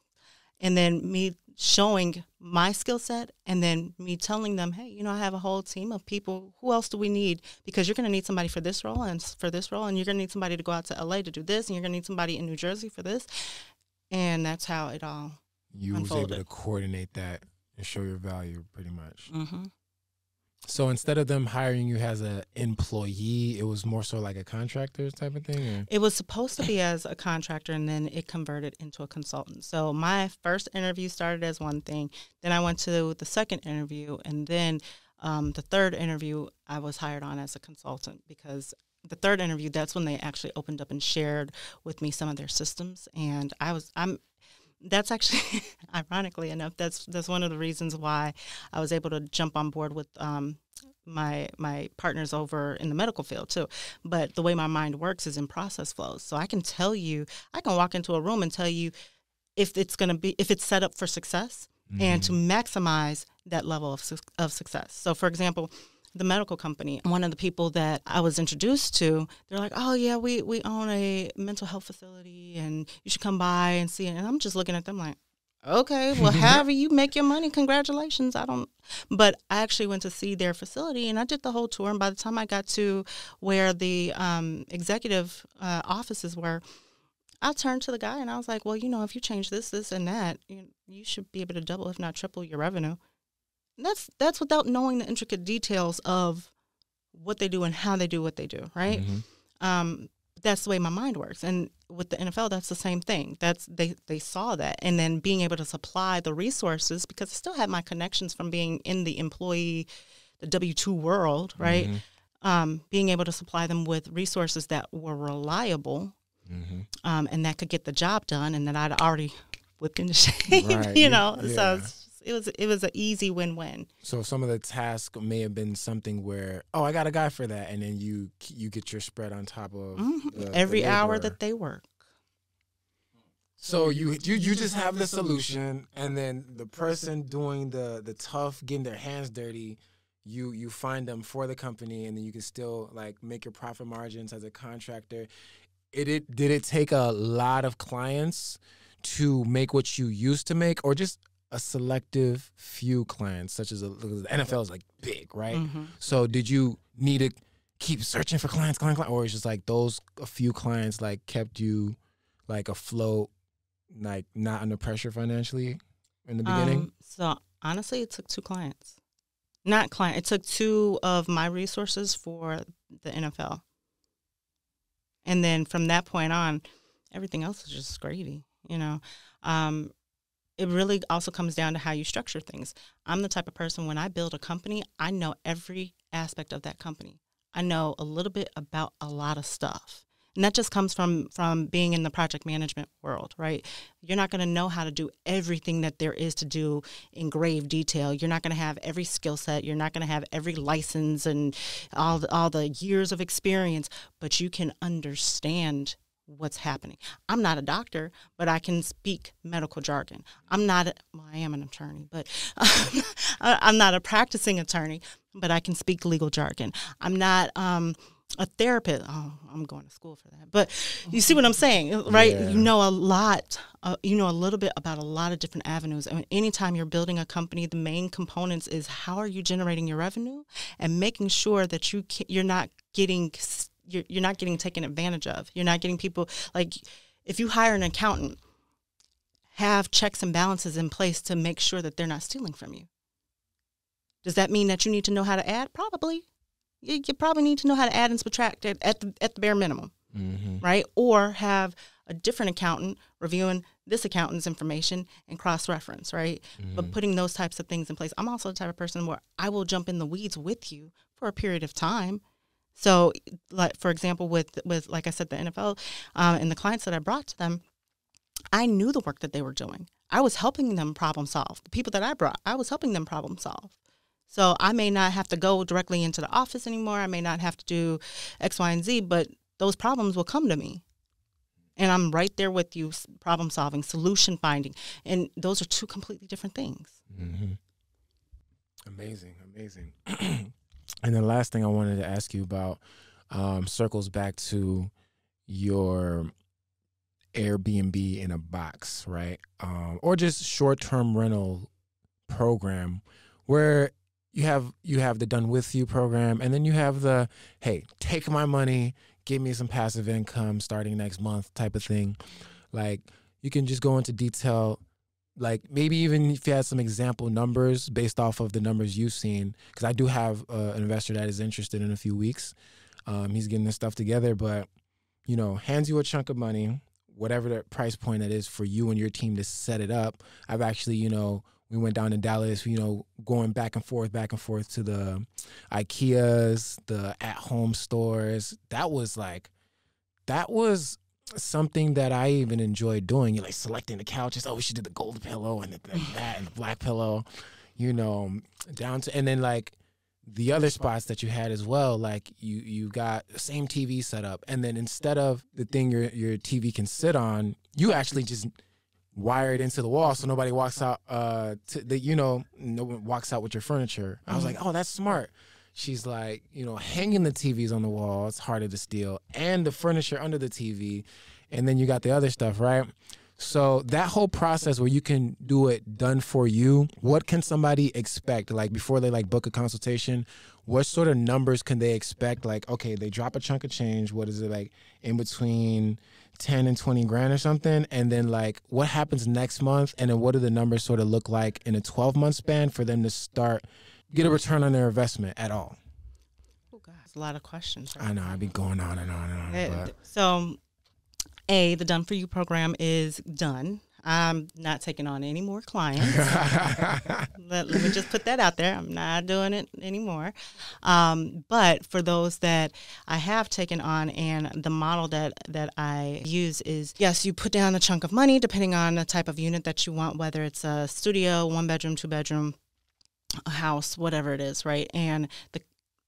and then me showing my skill set and then me telling them, hey, you know, I have a whole team of people. Who else do we need? Because you're going to need somebody for this role and for this role, and you're going to need somebody to go out to LA to do this, and you're going to need somebody in New Jersey for this. And that's how it all. You unfolded. was able to coordinate that and show your value, pretty much. Mm-hmm. So instead of them hiring you as an employee, it was more so like a contractor type of thing? Or? It was supposed to be as a contractor and then it converted into a consultant. So my first interview started as one thing, then I went to the second interview, and then um, the third interview I was hired on as a consultant because the third interview that's when they actually opened up and shared with me some of their systems and i was i'm that's actually, ironically enough, that's that's one of the reasons why I was able to jump on board with um, my my partners over in the medical field too. But the way my mind works is in process flows, so I can tell you, I can walk into a room and tell you if it's going to be if it's set up for success mm -hmm. and to mm-hmm. maximize that level of su of success. So, for example the medical company. One of the people that I was introduced to, they're like, "Oh yeah, we we own a mental health facility, and you should come by and see it." And I'm just looking at them like, "Okay, well, however you make your money, congratulations." I don't, but I actually went to see their facility, and I did the whole tour. And by the time I got to where the um, executive uh, offices were. I turned to the guy and I was like, "Well, you know, if you change this, this, and that, you, you should be able to double, if not triple, your revenue." And that's that's without knowing the intricate details of what they do and how they do what they do, right? Mm-hmm. Um, that's the way my mind works, and with the NFL, that's the same thing. That's they they saw that, and then being able to supply the resources because I still had my connections from being in the employee, the W two world, right? Mm-hmm. Um, being able to supply them with resources that were reliable, mm-hmm. um, and that could get the job done, and that I'd already whipped into shape, right. you know. Yeah. So it's it was it was an easy win win. So some of the task may have been something where oh I got a guy for that, and then you you get your spread on top of mm-hmm. the, every the hour that they work. So you you you just have the solution, and then the person doing the the tough, getting their hands dirty, you you find them for the company, and then you can still like make your profit margins as a contractor. It, it did it take a lot of clients to make what you used to make, or just a selective few clients, such as a, the NFL is like big, right? Mm-hmm. So did you need to keep searching for clients, client, client, or is just like those a few clients like kept you like afloat, like not under pressure financially in the beginning? Um, so honestly, it took two clients, not client. It took two of my resources for the NFL, and then from that point on, everything else is just gravy. You know, um, it really also comes down to how you structure things. I'm the type of person when I build a company, I know every aspect of that company. I know a little bit about a lot of stuff. And that just comes from from being in the project management world, right? You're not going to know how to do everything that there is to do in grave detail. You're not going to have every skill set. You're not going to have every license and all the, all the years of experience, but you can understand what's happening. I'm not a doctor, but I can speak medical jargon. I'm not, a, well, I am an attorney, but I'm not a practicing attorney, but I can speak legal jargon. I'm not um, a therapist. Oh, I'm going to school for that. But you see what I'm saying, right? Yeah. You know a lot, uh, you know a little bit about a lot of different avenues. I and mean, anytime you're building a company, the main components is how are you generating your revenue and making sure that you can, you're not getting st- you're, you're not getting taken advantage of. You're not getting people like if you hire an accountant, have checks and balances in place to make sure that they're not stealing from you. Does that mean that you need to know how to add? Probably. You, you probably need to know how to add and subtract at, at the at the bare minimum, mm -hmm. right? Or have a different accountant reviewing this accountant's information and cross reference, right? Mm -hmm. But mm-hmm. putting those types of things in place. I'm also the type of person where I will jump in the weeds with you for a period of time so, like for example, with with like I said, the NFL um, and the clients that I brought to them, I knew the work that they were doing. I was helping them problem solve. The people that I brought, I was helping them problem solve. So I may not have to go directly into the office anymore. I may not have to do X, Y, and Z, but those problems will come to me. And I'm right there with you, problem solving, solution finding. And those are two completely different things. Mm -hmm. Amazing, amazing. And the last thing I wanted to ask you about um, circles back to your Airbnb in a box, right? Um, or just short-term rental program, where you have you have the done with you program, and then you have the hey, take my money, give me some passive income starting next month type of thing. Like you can just go into detail like maybe even if you had some example numbers based off of the numbers you've seen because i do have uh, an investor that is interested in a few weeks um, he's getting this stuff together but you know hands you a chunk of money whatever the price point that is for you and your team to set it up i've actually you know we went down to dallas you know going back and forth back and forth to the ikeas the at home stores that was like that was something that I even enjoy doing. You're like selecting the couches. Oh, we should do the gold pillow and the, that and the black pillow, you know, down to, and then like the other spots that you had as well. Like you, you got same TV set up. And then instead of the thing your, your TV can sit on, you actually just wired into the wall. So nobody walks out, uh, to the, you know, no one walks out with your furniture. I was like, mm-hmm. oh, that's smart she's like, you know, hanging the TVs on the walls, harder to steal, and the furniture under the TV. And then you got the other stuff, right? So that whole process where you can do it done for you, what can somebody expect? Like before they like book a consultation, what sort of numbers can they expect? Like, okay, they drop a chunk of change. What is it like in between 10 and 20 grand or something? And then like what happens next month? And then what do the numbers sort of look like in a 12 month span for them to start get a return on their investment at all? Oh God, it's a lot of questions. Right? I know i would be going on and on and on. It, so, a the done for you program is done. I'm not taking on any more clients. let, let, me just put that out there. I'm not doing it anymore. Um, but for those that I have taken on, and the model that that I use is yes, you put down a chunk of money depending on the type of unit that you want, whether it's a studio, one bedroom, two bedroom, a house, whatever it is, right? And the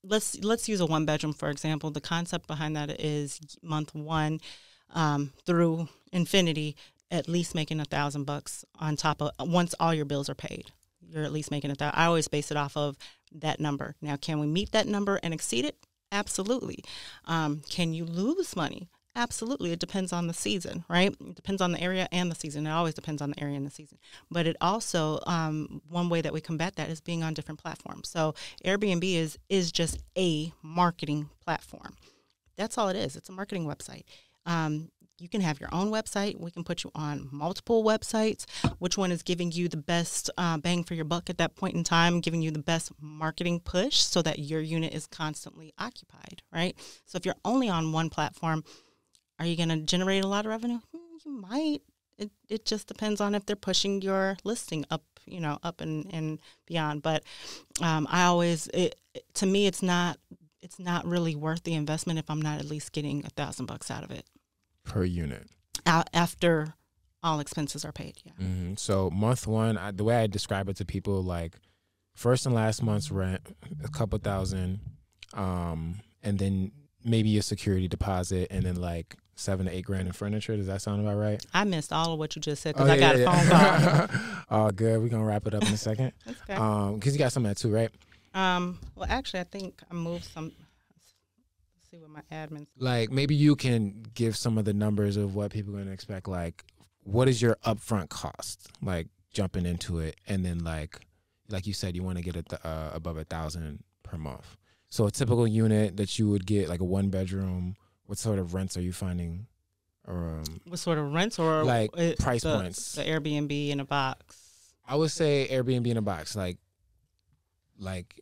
let's let's use a one bedroom for example. The concept behind that is month one um, through infinity, at least making a thousand bucks on top of once all your bills are paid. You're at least making a thousand. I always base it off of that number. Now, can we meet that number and exceed it? Absolutely. Um, can you lose money? Absolutely. It depends on the season, right? It depends on the area and the season. It always depends on the area and the season. But it also, um, one way that we combat that is being on different platforms. So Airbnb is, is just a marketing platform. That's all it is. It's a marketing website. Um, you can have your own website. We can put you on multiple websites. Which one is giving you the best uh, bang for your buck at that point in time, giving you the best marketing push so that your unit is constantly occupied, right? So if you're only on one platform, are you going to generate a lot of revenue? Hmm, you might. It, it just depends on if they're pushing your listing up, you know, up and, and beyond. But um, I always, it, to me, it's not it's not really worth the investment if I'm not at least getting a thousand bucks out of it per unit after all expenses are paid. Yeah. Mm -hmm. So month one, I, the way I describe it to people, like first and last month's rent, a couple thousand, um, and then maybe a security deposit, and then like seven to eight grand in furniture. Does that sound about right? I missed all of what you just said because oh, yeah, I got yeah, a phone call. oh, good. We're gonna wrap it up in a second. okay. Um, because you got some of that too, right? Um, well, actually, I think I moved some. Let's see what my admins. Like maybe you can give some of the numbers of what people are gonna expect. Like, what is your upfront cost? Like jumping into it, and then like, like you said, you want to get it uh, above a thousand per month. So a typical unit that you would get, like a one bedroom what sort of rents are you finding? um, what sort of rents or like it, eh, price the, points? The Airbnb in a box. I would say Airbnb in a box. Like, like,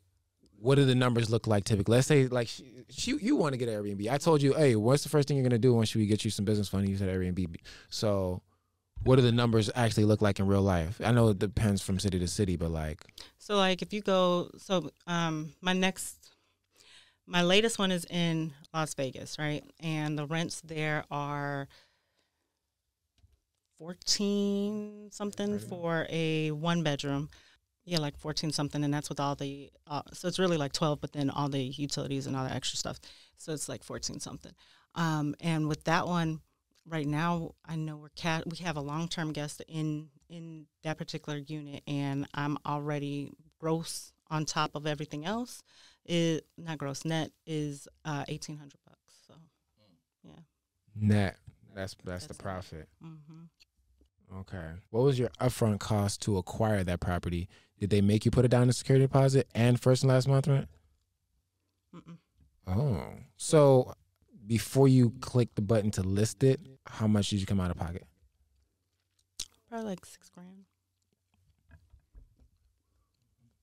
what do the numbers look like typically? Let's say like she, she you want to get an Airbnb. I told you, hey, what's the first thing you're gonna do once we get you some business funding? You said Airbnb. So, what do the numbers actually look like in real life? I know it depends from city to city, but like, so like if you go, so um, my next my latest one is in Las Vegas, right? And the rents there are 14 something for a one bedroom. Yeah, like 14 something. And that's with all the, uh, so it's really like 12, but then all the utilities and all the extra stuff. So it's like 14 something. Um, and with that one, right now, I know we're cat, we have a long term guest in in that particular unit, and I'm already gross on top of everything else is not gross net is uh, eighteen hundred bucks. So hmm. yeah, net that's that's, that's the profit. Mm-hmm. Okay, what was your upfront cost to acquire that property? Did they make you put it down in security deposit and first and last month rent? Mm-mm. Oh, so before you click the button to list it, how much did you come out of pocket? Probably like six grand.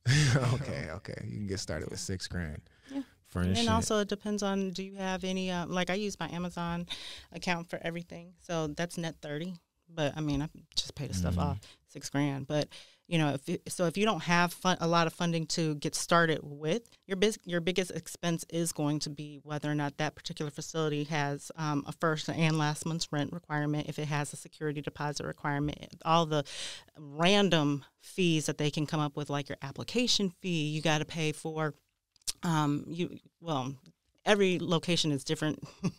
okay, okay. You can get started with six grand. Yeah. Furnishing. And also, it depends on do you have any, uh, like I use my Amazon account for everything. So that's net 30. But I mean, I just pay the mm-hmm. stuff off six grand. But you know if so if you don't have fun, a lot of funding to get started with your biz, your biggest expense is going to be whether or not that particular facility has um, a first and last month's rent requirement if it has a security deposit requirement all the random fees that they can come up with like your application fee you got to pay for um, you well every location is different.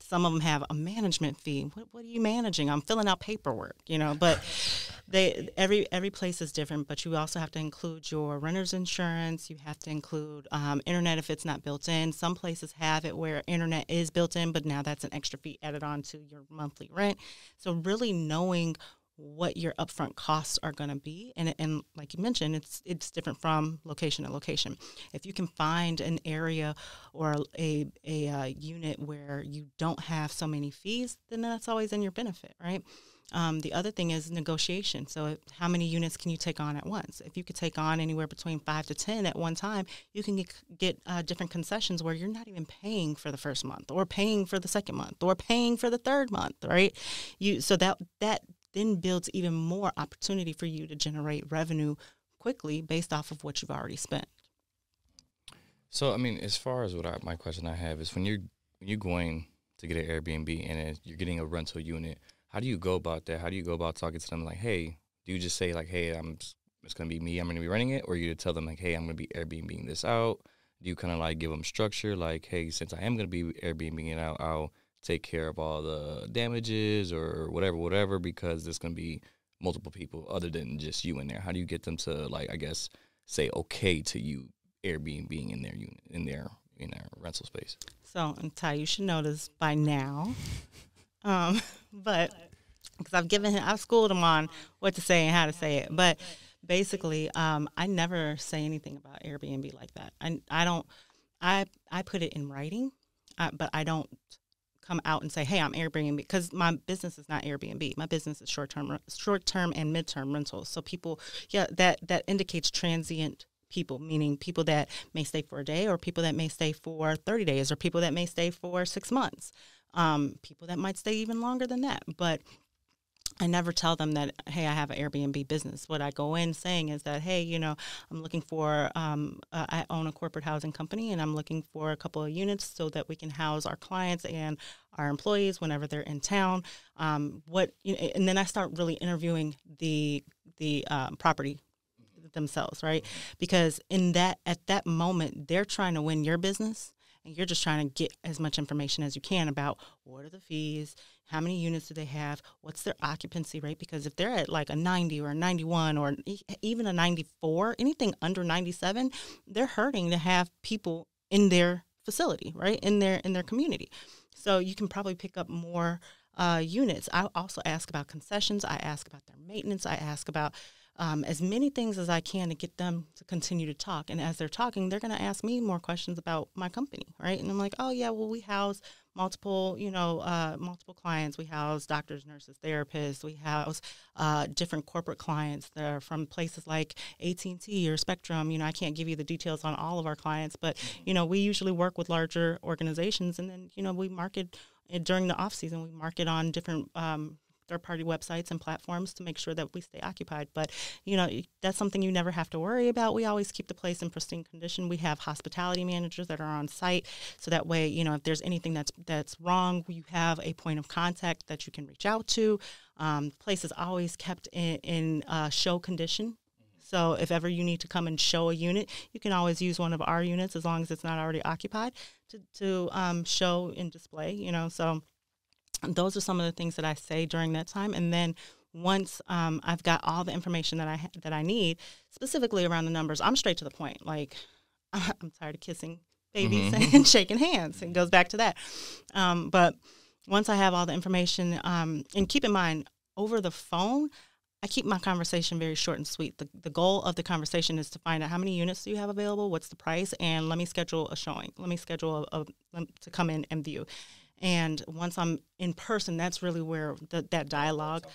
Some of them have a management fee. What, what, are you managing? I'm filling out paperwork, you know. But they every every place is different. But you also have to include your renter's insurance. You have to include um, internet if it's not built in. Some places have it where internet is built in, but now that's an extra fee added on to your monthly rent. So really knowing what your upfront costs are going to be and, and like you mentioned it's it's different from location to location if you can find an area or a, a, uh, unit where you don't have so many fees then that's always in your benefit right um, the other thing is negotiation so how many units can you take on at once if you could take on anywhere between five to ten at one time you can get, get uh, different concessions where you're not even paying for the first month or paying for the second month or paying for the third month right you so that that then builds even more opportunity for you to generate revenue quickly based off of what you've already spent. So, I mean, as far as what I, my question I have is when you're when you're going to get an Airbnb and you're getting a rental unit, how do you go about that? How do you go about talking to them? Like, hey, do you just say like, hey, I'm it's gonna be me, I'm gonna be running it, or you tell them like, hey, I'm gonna be Airbnbing this out? Do you kind of like give them structure like, hey, since I am gonna be Airbnbing it out, I'll take care of all the damages or whatever, whatever, because there's going to be multiple people other than just you in there. How do you get them to like, I guess, say okay to you Airbnb being in their unit, in their in their rental space? So, Ty, you should know this by now, um, but because I've given him, I've schooled him on what to say and how to say it, but. Basically, um, I never say anything about Airbnb like that. I, I don't. I I put it in writing, uh, but I don't come out and say, "Hey, I'm Airbnb," because my business is not Airbnb. My business is short term, short term and midterm rentals. So people, yeah, that that indicates transient people, meaning people that may stay for a day, or people that may stay for thirty days, or people that may stay for six months, um, people that might stay even longer than that. But I never tell them that, hey, I have an Airbnb business. What I go in saying is that, hey, you know, I'm looking for, um, uh, I own a corporate housing company and I'm looking for a couple of units so that we can house our clients and our employees whenever they're in town. Um, what, you know, and then I start really interviewing the, the um, property themselves, right? Because in that, at that moment, they're trying to win your business and you're just trying to get as much information as you can about what are the fees, how many units do they have what's their occupancy rate because if they're at like a 90 or a 91 or even a 94 anything under 97 they're hurting to have people in their facility right in their in their community so you can probably pick up more uh, units i also ask about concessions i ask about their maintenance i ask about um, as many things as I can to get them to continue to talk. And as they're talking, they're going to ask me more questions about my company, right? And I'm like, oh, yeah, well, we house multiple, you know, uh, multiple clients. We house doctors, nurses, therapists. We house uh, different corporate clients that are from places like AT&T or Spectrum. You know, I can't give you the details on all of our clients, but mm-hmm. you know, we usually work with larger organizations, and then you know, we market eh, during the off season. We market on different um, third party websites and platforms to make sure that we stay occupied. But, you know, that's something you never have to worry about. We always keep the place in pristine condition. We have hospitality managers that are on site. So that way, you know, if there's anything that's that's wrong, you have a point of contact that you can reach out to. Um, place is always kept in, in uh, show condition so if ever you need to come and show a unit, you can always use one of our units as long as it's not already occupied to, to um, show and display, you know. So those are some of the things that I say during that time. And then once um, I've got all the information that I ha- that I need, specifically around the numbers, I'm straight to the point. Like I'm tired of kissing babies mm-hmm. and shaking hands. It goes back to that. Um, but once I have all the information, um, and keep in mind, over the phone, I keep my conversation very short and sweet. The, the goal of the conversation is to find out how many units do you have available, what's the price, and let me schedule a showing. Let me schedule a, a, um, to come in and view. And once I'm in person, that's really where the, that dialogue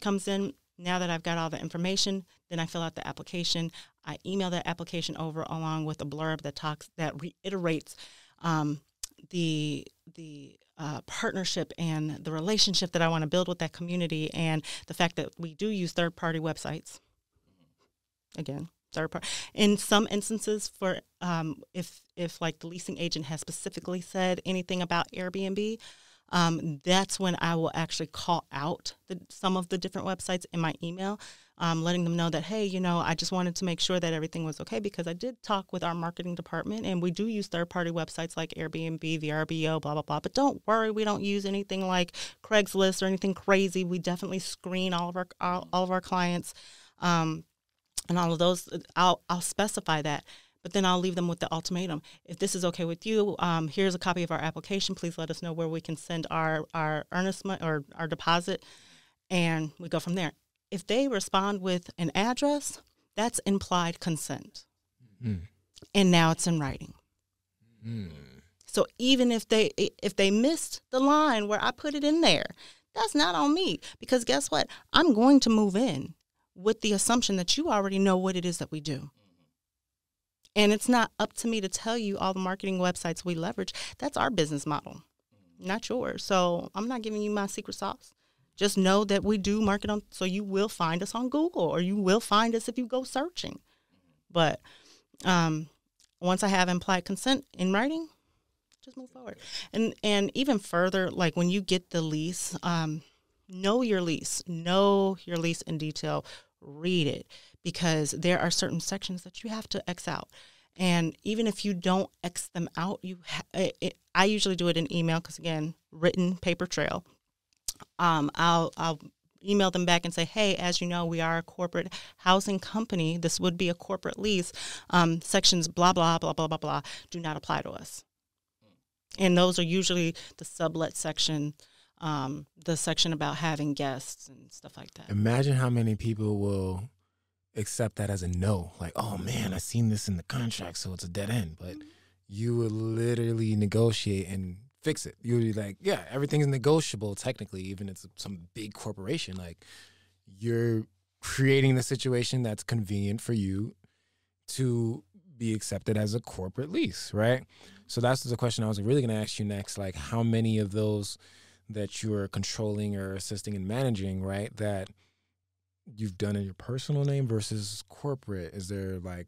comes in. Now that I've got all the information, then I fill out the application. I email that application over along with a blurb that talks that reiterates um, the the uh, partnership and the relationship that I want to build with that community, and the fact that we do use third party websites. Again, third party. In some instances, for um, if if like the leasing agent has specifically said anything about Airbnb, um, that's when I will actually call out the, some of the different websites in my email, um, letting them know that hey, you know, I just wanted to make sure that everything was okay because I did talk with our marketing department and we do use third party websites like Airbnb, VRBO, blah blah blah. But don't worry, we don't use anything like Craigslist or anything crazy. We definitely screen all of our all, all of our clients. Um, and all of those I'll, I'll specify that but then I'll leave them with the ultimatum. If this is okay with you, um, here's a copy of our application. Please let us know where we can send our our earnest money or our deposit, and we go from there. If they respond with an address, that's implied consent, mm. and now it's in writing. Mm. So even if they if they missed the line where I put it in there, that's not on me because guess what? I'm going to move in with the assumption that you already know what it is that we do. Mm-hmm. And it's not up to me to tell you all the marketing websites we leverage. That's our business model, mm-hmm. not yours. So I'm not giving you my secret sauce. Just know that we do market on, so you will find us on Google or you will find us if you go searching. Mm-hmm. But um, once I have implied consent in writing, just move forward. And and even further, like when you get the lease, um, know your lease, know your lease in detail, read it because there are certain sections that you have to X out. And even if you don't X them out, you ha- it, it, I usually do it in email because again, written paper trail. Um, I'll I'll email them back and say, hey, as you know, we are a corporate housing company. This would be a corporate lease. Um, sections blah blah blah blah blah blah do not apply to us. And those are usually the sublet section um, the section about having guests and stuff like that. Imagine how many people will accept that as a no. Like, oh man, I seen this in the contract, so it's a dead end. But mm-hmm. you would literally negotiate and fix it. You would be like, yeah, everything's negotiable technically, even if it's some big corporation. Like, you're creating the situation that's convenient for you to be accepted as a corporate lease, right? Mm-hmm. So that's the question I was really going to ask you next. Like, how many of those that you're controlling or assisting and managing, right? That you've done in your personal name versus corporate? Is there like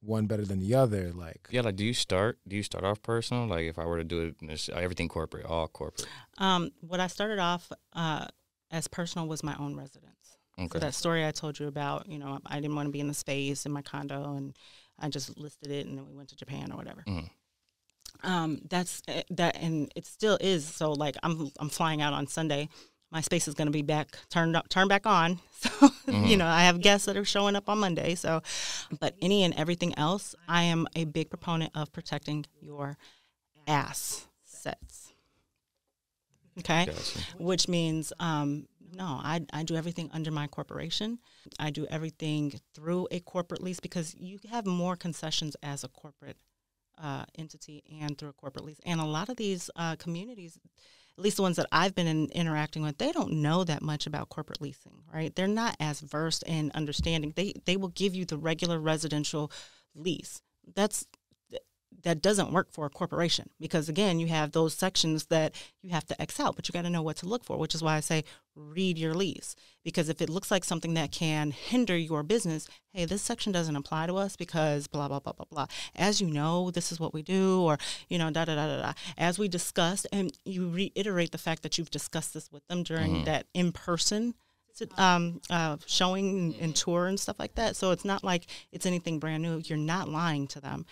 one better than the other? Like yeah, like do you start do you start off personal? Like if I were to do it, everything corporate, all corporate. Um, what I started off uh, as personal was my own residence. Okay. So that story I told you about, you know, I didn't want to be in the space in my condo, and I just listed it, and then we went to Japan or whatever. Mm um, that's eh, that, and it still is. So like I'm I'm flying out on Sunday. My space is going to be back turned up, turned back on. So mm-hmm. you know I have guests that are showing up on Monday. So, but any and everything else, I am a big proponent of protecting your ass sets. Okay, gotcha. which means um, no, I, I do everything under my corporation. I do everything through a corporate lease because you have more concessions as a corporate uh, entity and through a corporate lease. And a lot of these uh, communities, at least the ones that I've been in, interacting with, they don't know that much about corporate leasing, right? They're not as versed in understanding. They they will give you the regular residential lease. That's that doesn't work for a corporation because again you have those sections that you have to x out but you got to know what to look for which is why i say read your lease because if it looks like something that can hinder your business hey this section doesn't apply to us because blah blah blah blah blah as you know this is what we do or you know da da da da da as we discussed and you reiterate the fact that you've discussed this with them during mm-hmm. that in person um, uh, showing and mm-hmm. tour and stuff like that so it's not like it's anything brand new you're not lying to them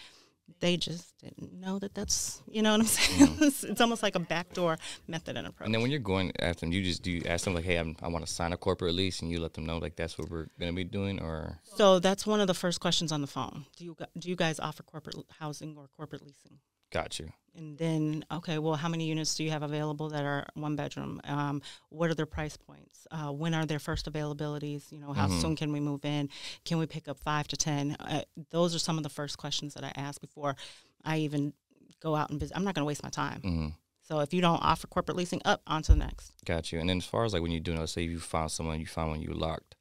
they just didn't know that that's you know what I'm saying. it's, mm. it's, almost like a backdoor method and approach. And then when you're going after them, you just do you ask them like, hey, I'm, i want to sign a corporate lease, and you let them know like that's what we're going to be doing, or so that's one of the first questions on the phone. Do you do you guys offer corporate housing or corporate leasing? Got you. And then, okay, well, how many units do you have available that are one bedroom? Um, what are their price points? Uh, when are their first availabilities? You know, how mm-hmm. soon can we move in? Can we pick up five to 10? Uh, those are some of the first questions that I ask before I even go out and visit. I'm not going to waste my time. Mm-hmm. So if you don't offer corporate leasing, up onto the next. Got you. And then as far as like when you're doing, let's say you found someone, you found one you locked,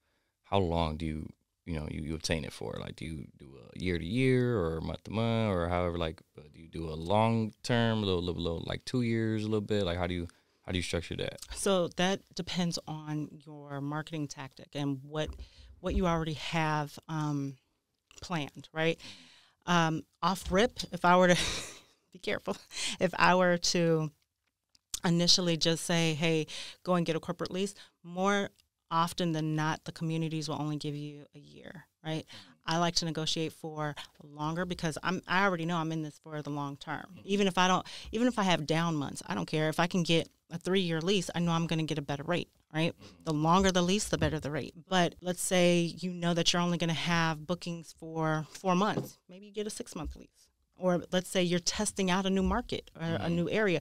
how long do you you know you, you obtain it for? Like, do you do a year to year or month to month or however? Like, uh, do you do a long term, a little, little, little, like two years, a little bit? Like, how do you how do you structure that? So that depends on your marketing tactic and what what you already have um, planned, right? Um, off rip, if I were to be careful, if I were to initially just say, hey, go and get a corporate lease, more often than not, the communities will only give you a year, right? Mm-hmm. I like to negotiate for longer because I'm I already know I'm in this for the long term. Mm-hmm. Even if I don't even if I have down months, I don't care. If I can get a three year lease, I know I'm gonna get a better rate, right? Mm-hmm. The longer the lease, the better the rate. But let's say you know that you're only gonna have bookings for four months. Maybe you get a six month lease. Or let's say you're testing out a new market or a new area.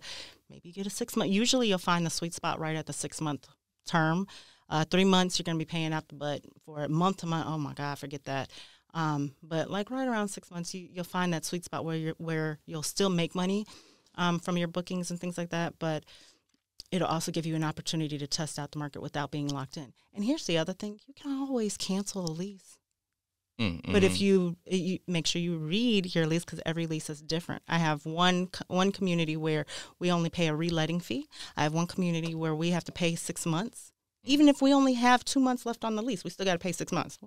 Maybe you get a six month usually you'll find the sweet spot right at the six month term uh, three months, you're going to be paying out the butt. For month to month, oh my God, forget that. Um, but like right around six months, you, will find that sweet spot where you where you'll still make money um, from your bookings and things like that, but it'll also give you an opportunity to test out the market without being locked in. And here's the other thing: you can always cancel a lease. Mm-hmm. But if mm-hmm. you, you, make sure you read your lease because every lease is different. I have one one community where we only pay a reletting fee. I have one community where we have to pay six months. Even if we only have two months left on the lease, we still got to pay six months.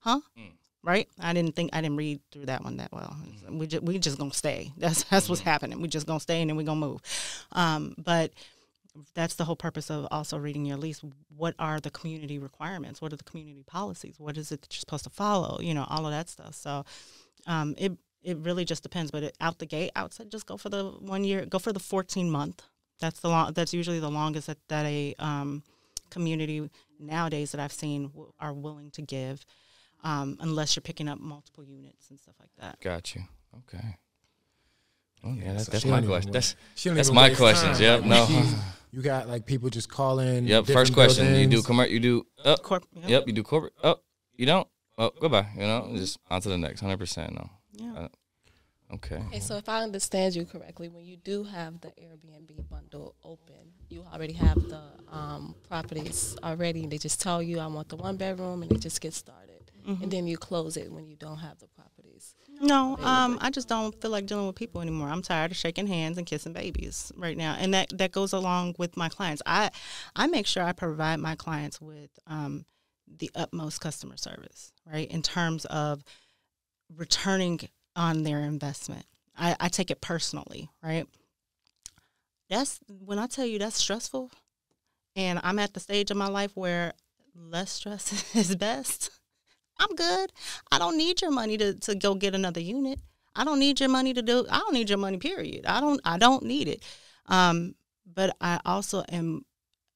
Huh? Mm. Right? I didn't think I didn't read through that one that well. mm We just we just gonna stay. That's that's mm-hmm. what's happening. We just gonna stay and then we gonna move. Um, but that's the whole purpose of also reading your lease. What are the community requirements? What are the community policies? What is it that you're supposed to follow? You know, all of that stuff. So um, it it really just depends. But it, out the gate, outside, just go for the one year. Go for the fourteen month. That's the long. That's usually the longest that that a um, community nowadays that I've seen are willing to give, um, unless you're picking up multiple units and stuff like that. Got you. Okay. Oh yeah, that's, so that's my question. That's that's my questions. Time. Yep. No. you got like people just calling. Yep. First question: buildings. You do commercial? You do oh, Corp- yep. yep. You do corporate? Oh, you don't? Oh, goodbye. You know, just on to the next. Hundred percent. No. Yeah. Uh, Okay. Okay, uh-huh. so if I understand you correctly, when you do have the Airbnb bundle open, you already have the um, properties already, and they just tell you, I want the one bedroom, and they just get started. Mm -hmm. And mm-hmm. then you close it when you don't have the properties. No, um, I just don't feel like dealing with people anymore. I'm tired of shaking hands and kissing babies right now, and that that goes along with my clients. I I make sure I provide my clients with um, the utmost customer service, right, in terms of returning on their investment. I, I take it personally, right? That's when I tell you that's stressful. And I'm at the stage of my life where less stress is best. I'm good. I don't need your money to, to go get another unit. I don't need your money to do I don't need your money, period. I don't I don't need it. Um, but I also am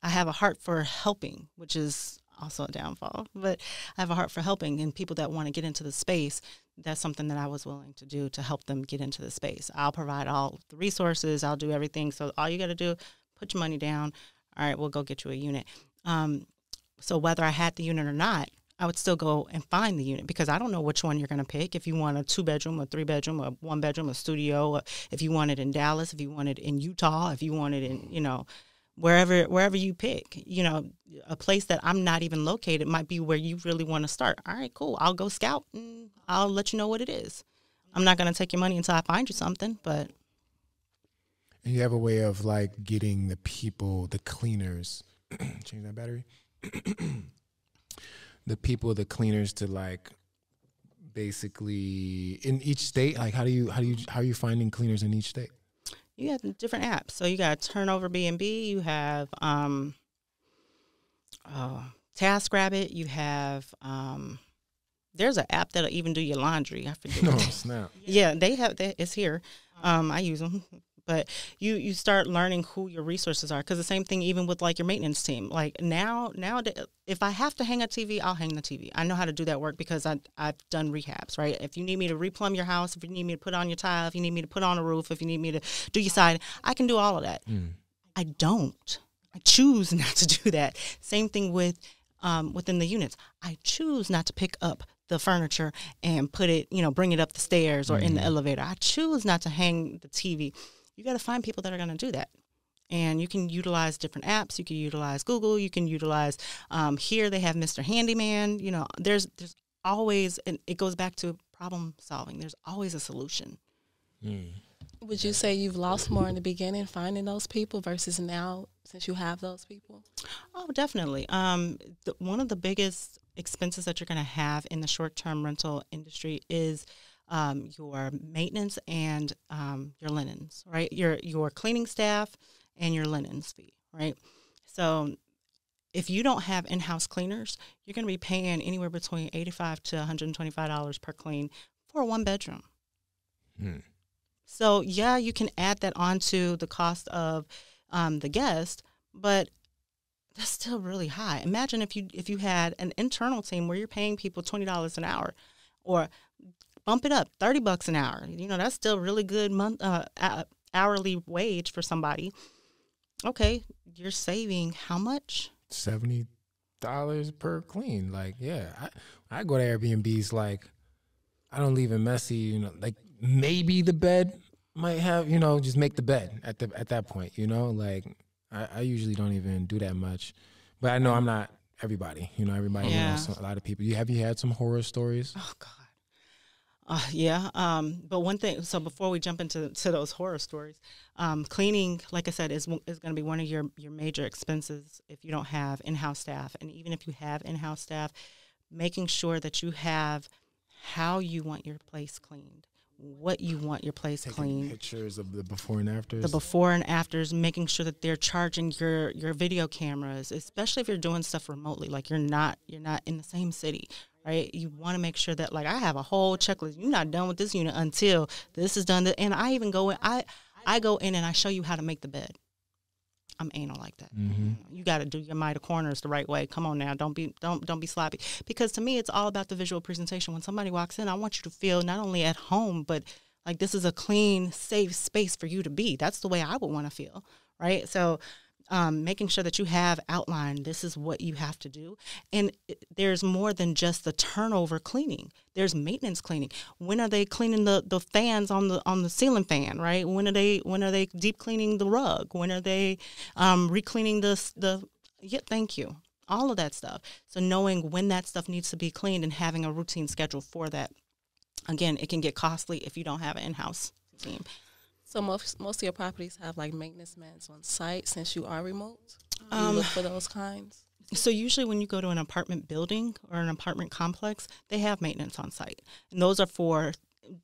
I have a heart for helping, which is also a downfall. But I have a heart for helping, and people that want to get into the space, that's something that I was willing to do to help them get into the space. I'll provide all the resources, I'll do everything. So all you got to do, put your money down. All right, we'll go get you a unit. Um, so whether I had the unit or not, I would still go and find the unit because I don't know which one you're going to pick. If you want a two bedroom, a three bedroom, a one bedroom, a studio, if you want it in Dallas, if you want it in Utah, if you want it in, you know, wherever wherever you pick you know a place that i'm not even located might be where you really want to start all right cool i'll go scout and i'll let you know what it is i'm not going to take your money until i find you something but and you have a way of like getting the people the cleaners change that battery the people the cleaners to like basically in each state like how do you how do you how are you finding cleaners in each state you have different apps. So you got Turnover B and B. You have um, uh, Task Rabbit. You have um, there's an app that'll even do your laundry. I forget. No oh, snap! Yeah, they have that. It's here. Um, I use them. but you you start learning who your resources are because the same thing even with like your maintenance team like now now if i have to hang a tv i'll hang the tv i know how to do that work because I, i've done rehabs right if you need me to replumb your house if you need me to put on your tile if you need me to put on a roof if you need me to do your side i can do all of that mm. i don't i choose not to do that same thing with um, within the units i choose not to pick up the furniture and put it, you know, bring it up the stairs or mm -hmm. in the mm. elevator. I choose not to hang the TV you got to find people that are going to do that. And you can utilize different apps. You can utilize Google. You can utilize um, here. They have Mr. Handyman. You know, there's there's always, and it goes back to problem solving. There's always a solution. Mm. Would you say you've lost more in the beginning finding those people versus now since you have those people? Oh, definitely. Um, the, one of the biggest expenses that you're going to have in the short term rental industry is um, your maintenance and um, your linens, right? Your your cleaning staff and your linens fee, right? So if you don't have in-house cleaners, you're going to be paying anywhere between eighty-five to one hundred and twenty-five dollars per clean for one bedroom. Hmm. So yeah, you can add that onto the cost of um, the guest, but that's still really high. Imagine if you if you had an internal team where you're paying people twenty dollars an hour, or bump it up 30 bucks an hour. You know, that's still really good month uh, hourly wage for somebody. Okay, you're saving how much? 70 dollars per clean. Like, yeah, I, I go to Airbnbs like I don't leave it messy, you know, like maybe the bed might have, you know, just make the bed at the at that point, you know? Like I, I usually don't even do that much. But I know I'm not everybody. You know, everybody yeah. a lot of people. You have you had some horror stories? Oh god. Uh, yeah. Um, but one thing, so before we jump into to those horror stories, um, cleaning, like I said, is, is going to be one of your, your major expenses if you don't have in house staff. And even if you have in house staff, making sure that you have how you want your place cleaned what you want your place clean. Pictures of the before and afters. The before and afters, making sure that they're charging your your video cameras, especially if you're doing stuff remotely, like you're not you're not in the same city, right? You want to make sure that like I have a whole checklist. You're not done with this unit until this is done. And I even go in. I I go in and I show you how to make the bed. I'm anal like that. Mm-hmm. You got to do your miter corners the right way. Come on now, don't be don't don't be sloppy. Because to me, it's all about the visual presentation. When somebody walks in, I want you to feel not only at home, but like this is a clean, safe space for you to be. That's the way I would want to feel, right? So um, making sure that you have outlined this is what you have to do. And it, there's more than just the turnover cleaning. There's maintenance cleaning. When are they cleaning the, the fans on the on the ceiling fan? Right. When are they when are they deep cleaning the rug? When are they um, recleaning the the? Yeah. Thank you. All of that stuff. So knowing when that stuff needs to be cleaned and having a routine schedule for that. Again, it can get costly if you don't have an in-house team. So most most of your properties have like maintenance men on site since you are remote. Do um, you look for those kinds. So usually when you go to an apartment building or an apartment complex, they have maintenance on site, and those are for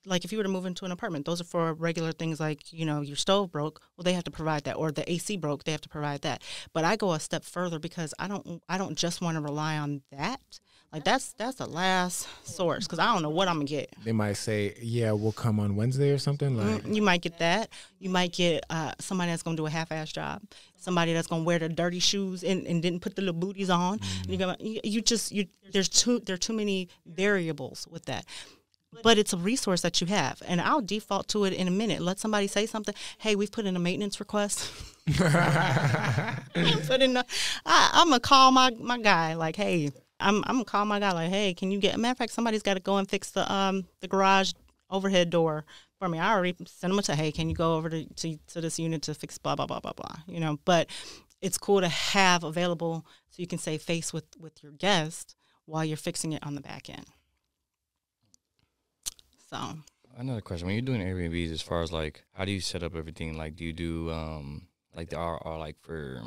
like if you were to move into an apartment, those are for regular things like, you know, your stove broke, well they have to provide that or the AC broke, they have to provide that. But I go a step further because I don't I don't just want to rely on that. Like that's that's the last source because I don't know what I'm gonna get. They might say, "Yeah, we'll come on Wednesday or something." Like you might get that. You might get uh, somebody that's gonna do a half-ass job. Somebody that's gonna wear the dirty shoes and, and didn't put the little booties on. Mm-hmm. You, gonna, you just you there's too there are too many variables with that. But it's a resource that you have, and I'll default to it in a minute. Let somebody say something. Hey, we've put in a maintenance request. put in a, I, I'm gonna call my my guy. Like, hey I'm I'm gonna call my guy like, hey, can you get? matter of fact, somebody's got to go and fix the um the garage overhead door for me. I already sent them to, hey, can you go over to, to to this unit to fix blah blah blah blah blah. You know, but it's cool to have available so you can say face with with your guest while you're fixing it on the back end. So another question: When you're doing Airbnbs, as far as like how do you set up everything? Like, do you do um like there are like for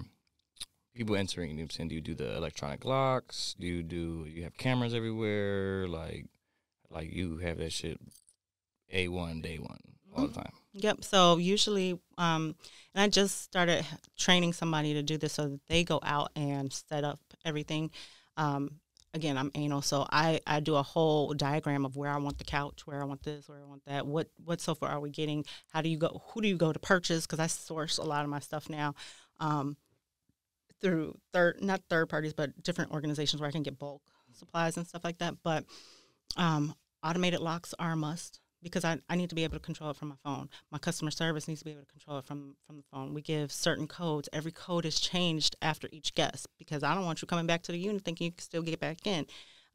people entering, you I'm saying? Do you do the electronic locks? Do you do you have cameras everywhere? Like like you have that shit A one, day one, all mm-hmm. the time. Yep. So usually um and I just started training somebody to do this so that they go out and set up everything. Um again i'm anal so I, I do a whole diagram of where i want the couch where i want this where i want that what what sofa are we getting how do you go who do you go to purchase because i source a lot of my stuff now um, through third not third parties but different organizations where I can get bulk supplies and stuff like that. But um, automated locks are a must because I, I need to be able to control it from my phone. My customer service needs to be able to control it from, from the phone. We give certain codes. Every code is changed after each guest because I don't want you coming back to the unit thinking you can still get back in.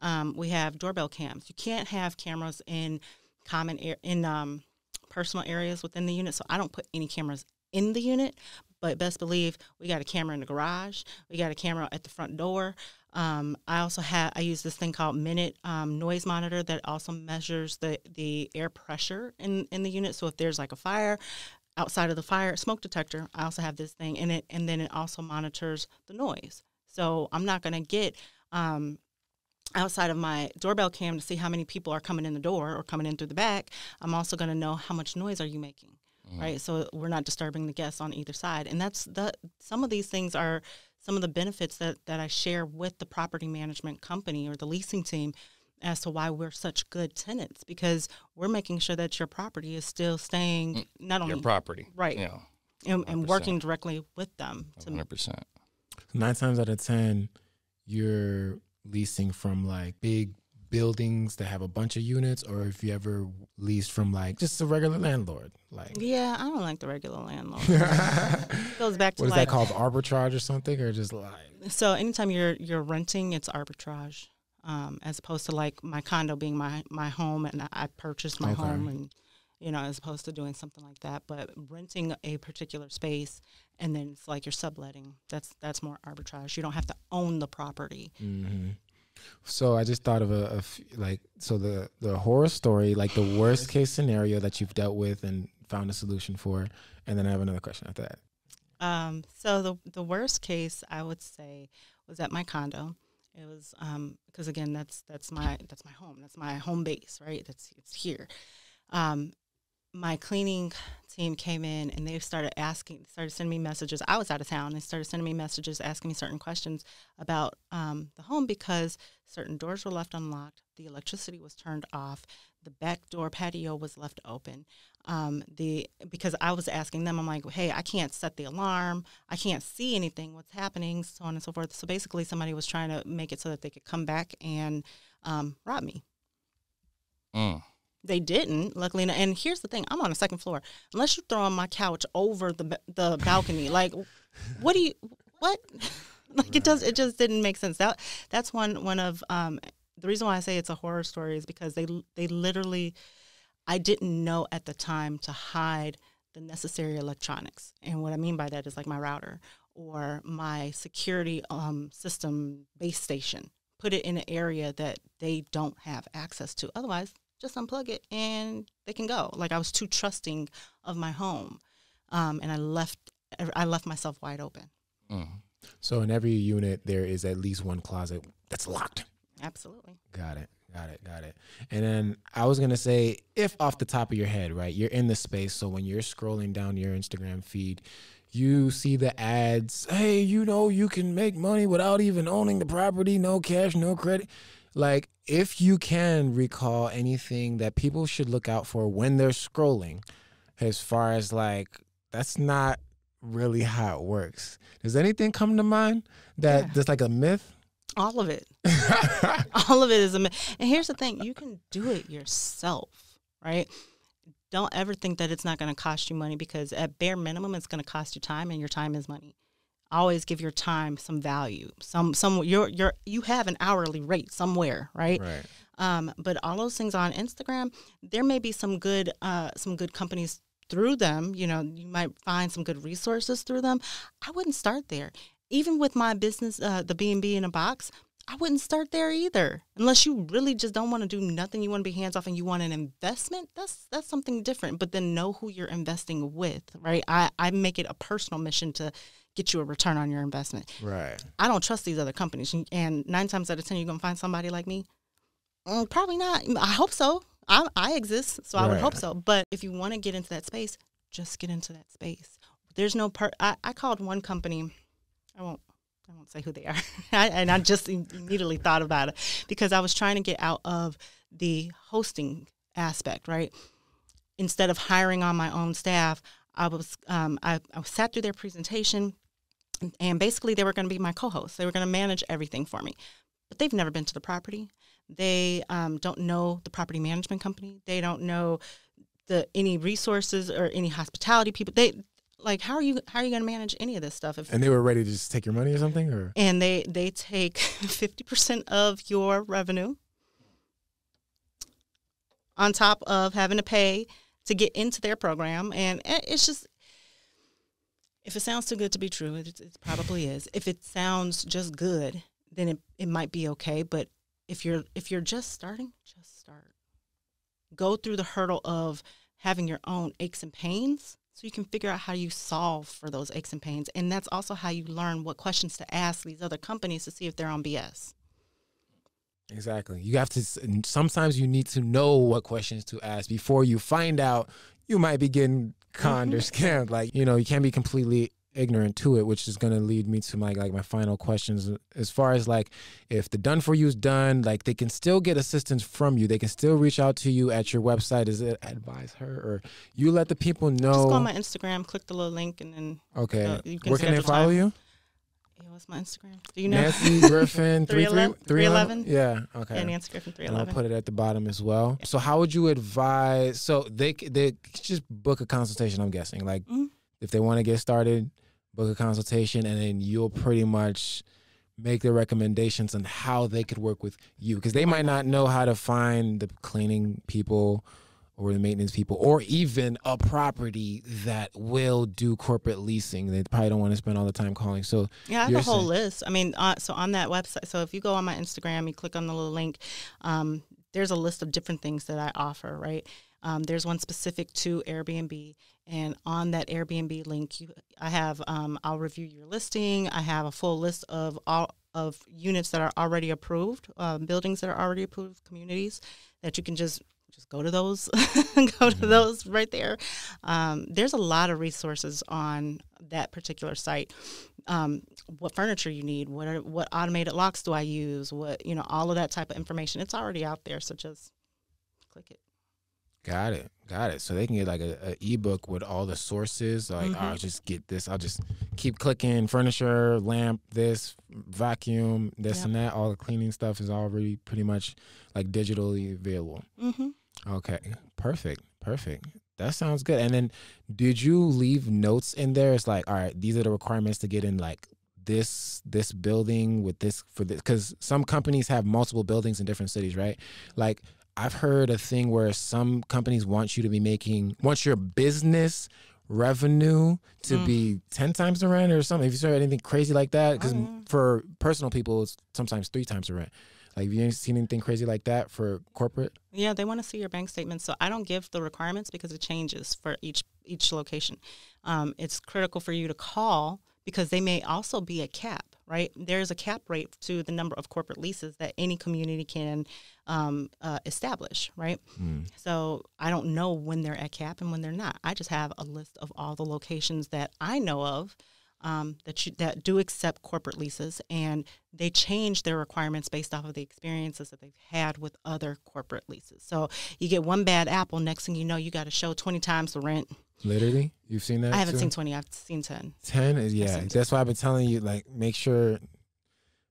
Um, we have doorbell cams. You can't have cameras in common air in um, personal areas within the unit. So I don't put any cameras in the unit, but best believe we got a camera in the garage. We got a camera at the front door. Um, I also have I use this thing called Minute um, noise monitor that also measures the the air pressure in in the unit. So if there's like a fire outside of the fire smoke detector, I also have this thing in it, and then it also monitors the noise. So I'm not going to get um, outside of my doorbell cam to see how many people are coming in the door or coming in through the back. I'm also going to know how much noise are you making mm-hmm. right? So we're not disturbing the guests on either side. And that's the some of these things are some of the benefits that, that I share with the property management company or the leasing team as to why we're such good tenants because we're making sure that your property is still staying mm, not only your property right yeah and, and working directly with them to 100% nine times out of ten you're leasing from like big buildings that have a bunch of units or if you ever leased from like just a regular landlord like yeah i don't like the regular landlord it goes back to what is like, that called arbitrage or something or just like so anytime you're you're renting it's arbitrage um, as opposed to like my condo being my my home and i purchased my okay. home and you know as opposed to doing something like that but renting a particular space and then it's like you're subletting that's that's more arbitrage you don't have to own the property mm-hmm. So I just thought of a, a f- like so the the horror story, like the worst case scenario that you've dealt with and found a solution for, and then I have another question after that. Um, so the the worst case I would say was at my condo. It was because um, again that's that's my that's my home. That's my home base, right? That's it's here. Um, my cleaning team came in and they started asking, started sending me messages. I was out of town. They started sending me messages asking me certain questions about um, the home because certain doors were left unlocked, the electricity was turned off, the back door patio was left open. Um, the because I was asking them, I'm like, hey, I can't set the alarm, I can't see anything, what's happening, so on and so forth. So basically, somebody was trying to make it so that they could come back and um, rob me. Mm. They didn't, luckily. Enough. And here's the thing: I'm on the second floor. Unless you throw my couch over the the balcony, like, what do you what? like right. it does. It just didn't make sense. That that's one one of um, the reason why I say it's a horror story is because they they literally, I didn't know at the time to hide the necessary electronics. And what I mean by that is like my router or my security um, system base station. Put it in an area that they don't have access to. Otherwise, just unplug it and they can go. Like I was too trusting of my home, um, and I left I left myself wide open. Mm. So in every unit there is at least one closet that's locked. Absolutely. Got it. Got it. Got it. And then I was gonna say, if off the top of your head, right, you're in the space, so when you're scrolling down your Instagram feed. You see the ads, hey, you know, you can make money without even owning the property, no cash, no credit. Like, if you can recall anything that people should look out for when they're scrolling, as far as like, that's not really how it works. Does anything come to mind that yeah. that's like a myth? All of it. All of it is a myth. And here's the thing you can do it yourself, right? Don't ever think that it's not going to cost you money because, at bare minimum, it's going to cost you time, and your time is money always give your time some value. Some some you're you're you have an hourly rate somewhere, right? Right. Um, but all those things on Instagram, there may be some good uh, some good companies through them. You know, you might find some good resources through them. I wouldn't start there. Even with my business, uh, the B and B in a box, I wouldn't start there either. Unless you really just don't want to do nothing, you want to be hands off and you want an investment, that's that's something different. But then know who you're investing with, right? I, I make it a personal mission to get you a return on your investment. Right. I don't trust these other companies. And nine times out of ten you're gonna find somebody like me. Mm, probably not. I hope so. I, I exist, so right. I would hope so. But if you want to get into that space, just get into that space. There's no part. I, I called one company. I won't I won't say who they are. I, and I just immediately thought about it because I was trying to get out of the hosting aspect, right? Instead of hiring on my own staff, I was um, I, I sat through their presentation, and basically they were going to be my co-hosts. They were going to manage everything for me, but they've never been to the property. They um, don't know the property management company. They don't know the any resources or any hospitality people. They like how are you how are you going to manage any of this stuff if and they were ready to just take your money or something or and they they take 50% of your revenue on top of having to pay to get into their program and eh, it's just if it sounds too good to be true it, it probably is if it sounds just good then it, it might be okay but if you're if you're just starting just start go through the hurdle of having your own aches and pains so you can figure out how you solve for those aches and pains. And that's also how you learn what questions to ask these other companies to see if they're on BS. Exactly. You have to, sometimes you need to know what questions to ask before you find out you might be getting conned mm-hmm. or scammed. Like, you know, you can't be completely ignorant to it, which is going to lead me to my like my final questions as far as like if the done for you is done, like they can still get assistance from you. They can still reach out to you at your website. Is it advise her or you let the people know? Just go on my Instagram, click the little link, and then okay. Uh, you can Where can they follow time. you? what's my Instagram? Do you know Nancy Griffin three three eleven? Yeah, okay. And Nancy Griffin three eleven. I'll put it at the bottom as well. Yeah. So how would you advise? So they they just book a consultation. I'm guessing like. Mm -hmm if they want to get started book a consultation, and then you'll pretty much make the recommendations on how they could work with you because they might not know how to find the cleaning people or the maintenance people or even a property that will do corporate leasing they probably don't want to spend all the time calling so yeah i have a whole saying, list i mean uh, so on that website so if you go on my instagram you click on the little link um, there's a list of different things that i offer right um, there's one specific to Airbnb, and on that Airbnb link, you, I have um, I'll review your listing. I have a full list of all of units that are already approved, um, buildings that are already approved, communities that you can just just go to those, go to mm-hmm. those right there. Um, there's a lot of resources on that particular site. Um, what furniture you need, what are, what automated locks do I use, what you know, all of that type of information. It's already out there, so just click it. Got it. Got it. So they can get like a, a ebook with all the sources. Like mm-hmm. I'll just get this. I'll just keep clicking furniture, lamp, this vacuum, this yep. and that. All the cleaning stuff is already pretty much like digitally available. Mm-hmm. Okay. Perfect. Perfect. That sounds good. And then, did you leave notes in there? It's like, all right, these are the requirements to get in like this this building with this for this because some companies have multiple buildings in different cities, right? Like I've heard a thing where some companies want you to be making want your business revenue to mm. be 10 times the rent or something. If you saw anything crazy like that, because mm. Oh, for personal people, it's sometimes three times the rent. Like, have you ain't seen anything crazy like that for corporate? Yeah, they want to see your bank statement. So I don't give the requirements because it changes for each each location. Um, it's critical for you to call because they may also be a cap right? There's a cap rate to the number of corporate leases that any community can um, uh, establish, right? Mm. So I don't know when they're at cap and when they're not. I just have a list of all the locations that I know of um, that you, that do accept corporate leases, and they change their requirements based off of the experiences that they've had with other corporate leases. So you get one bad apple, next thing you know, you got to show twenty times the rent. Literally, you've seen that. I haven't too? seen twenty. I've seen ten. Ten is yeah. That's why I've been telling you like make sure,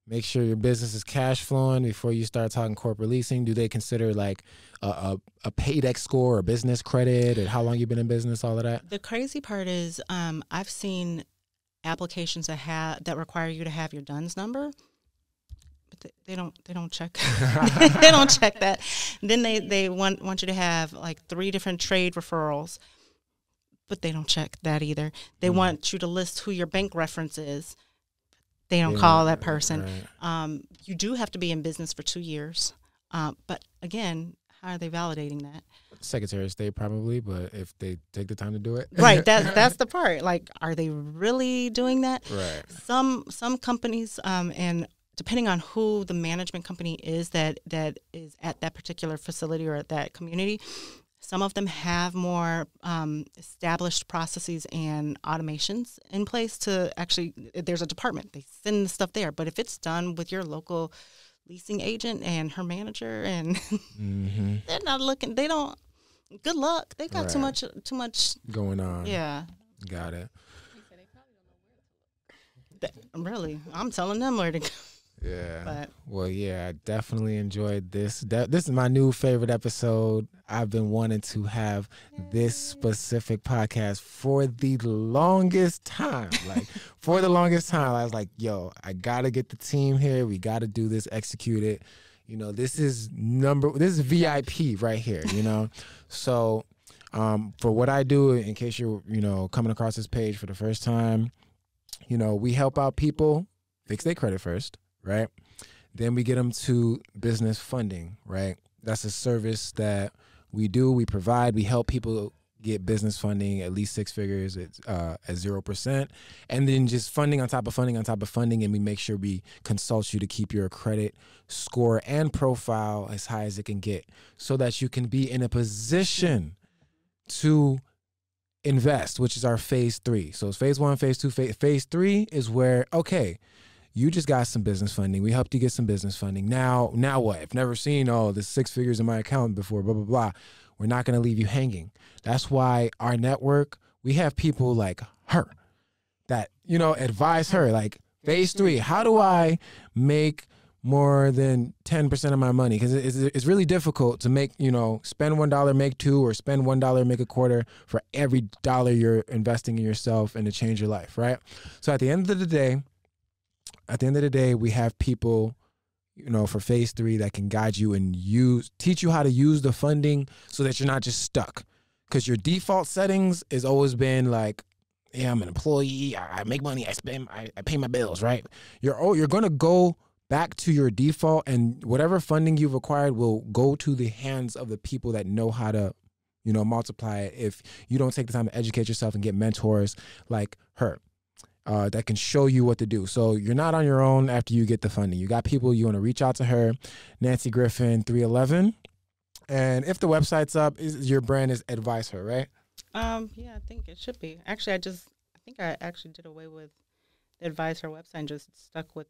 make sure your business is cash flowing before you start talking corporate leasing. Do they consider like a a, a score or business credit or how long you've been in business, all of that? The crazy part is, um, I've seen applications that have that require you to have your DUNS number but they don't they don't check they don't check that. Then they they want want you to have like three different trade referrals but they don't check that either. They mm want you to list who your bank reference is. They don't yeah, call that person. Right. Um, you do have to be in business for two years. Uh, but again, how are they validating that? Secretary of State probably, but if they take the time to do it, right? That's that's the part. Like, are they really doing that? Right. Some some companies, um, and depending on who the management company is that that is at that particular facility or at that community, some of them have more um, established processes and automations in place to actually, there's a department, they send the stuff there. But if it's done with your local leasing agent and her manager, and mm-hmm. they're not looking, they don't, good luck. They got right. too much, too much going on. Yeah. Got it. That, really? I'm telling them where to go. Yeah. But well, yeah, I definitely enjoyed this. De- this is my new favorite episode. I've been wanting to have this specific podcast for the longest time. Like for the longest time, I was like, "Yo, I gotta get the team here. We gotta do this. Execute it." You know, this is number. This is VIP right here. You know, so um, for what I do, in case you're you know coming across this page for the first time, you know, we help out people fix their credit first right? Then we get them to business funding, right? That's a service that we do. We provide. We help people get business funding at least six figures at uh, at zero percent, and then just funding on top of funding on top of funding, and we make sure we consult you to keep your credit score and profile as high as it can get, so that you can be in a position to invest, which is our phase three. So it's phase one, phase two, phase, phase three is where okay, you just got some business funding. We helped you get some business funding. Now, now what? I've never seen oh the six figures in my account before. Blah blah blah. We're not going to leave you hanging. That's why our network. We have people like her that you know advise her like phase three. How do I make more than 10% of my money because it's, it's really difficult to make you know spend one dollar make two or spend one dollar make a quarter for every dollar you're investing in yourself and to change your life right so at the end of the day at the end of the day, we have people, you know, for phase three that can guide you and use teach you how to use the funding so that you're not just stuck. Cause your default settings has always been like, yeah, I'm an employee, I, make money, I spend, I, I, pay my bills, right? You're oh, you're gonna go back to your default and whatever funding you've acquired will go to the hands of the people that know how to you know multiply it if you don't take the time to educate yourself and get mentors like her uh, that can show you what to do. So you're not on your own after you get the funding. You got people you want to reach out to her, Nancy Griffin 311. And if the website's up, is, your brand is advice Her, right? Um, yeah, I think it should be. Actually, I just I think I actually did away with the Advise Her website and just stuck with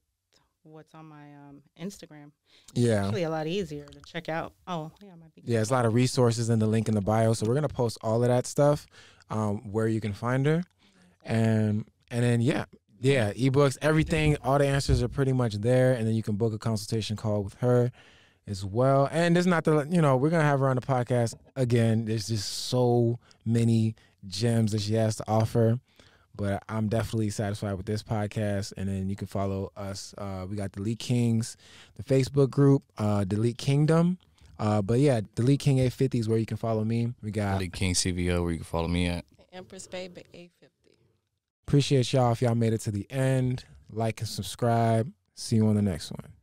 what's on my um, Instagram. It's yeah, actually a lot easier to check out. Oh, yeah, might be. Yeah, it's a lot of resources in the link in the bio. So we're gonna post all of that stuff, um, where you can find her, and and then yeah, yeah, ebooks, everything, all the answers are pretty much there. And then you can book a consultation call with her as well. And it's not the you know, we're gonna have her on the podcast again. There's just so many gems that she has to offer. But I'm definitely satisfied with this podcast. And then you can follow us. Uh, we got Delete Kings, the Facebook group, uh, Delete Kingdom. Uh, but yeah, Delete King A50 is where you can follow me. We got Delete King CVO where you can follow me at. Empress Baby A50. Appreciate y'all if y'all made it to the end. Like and subscribe. See you on the next one.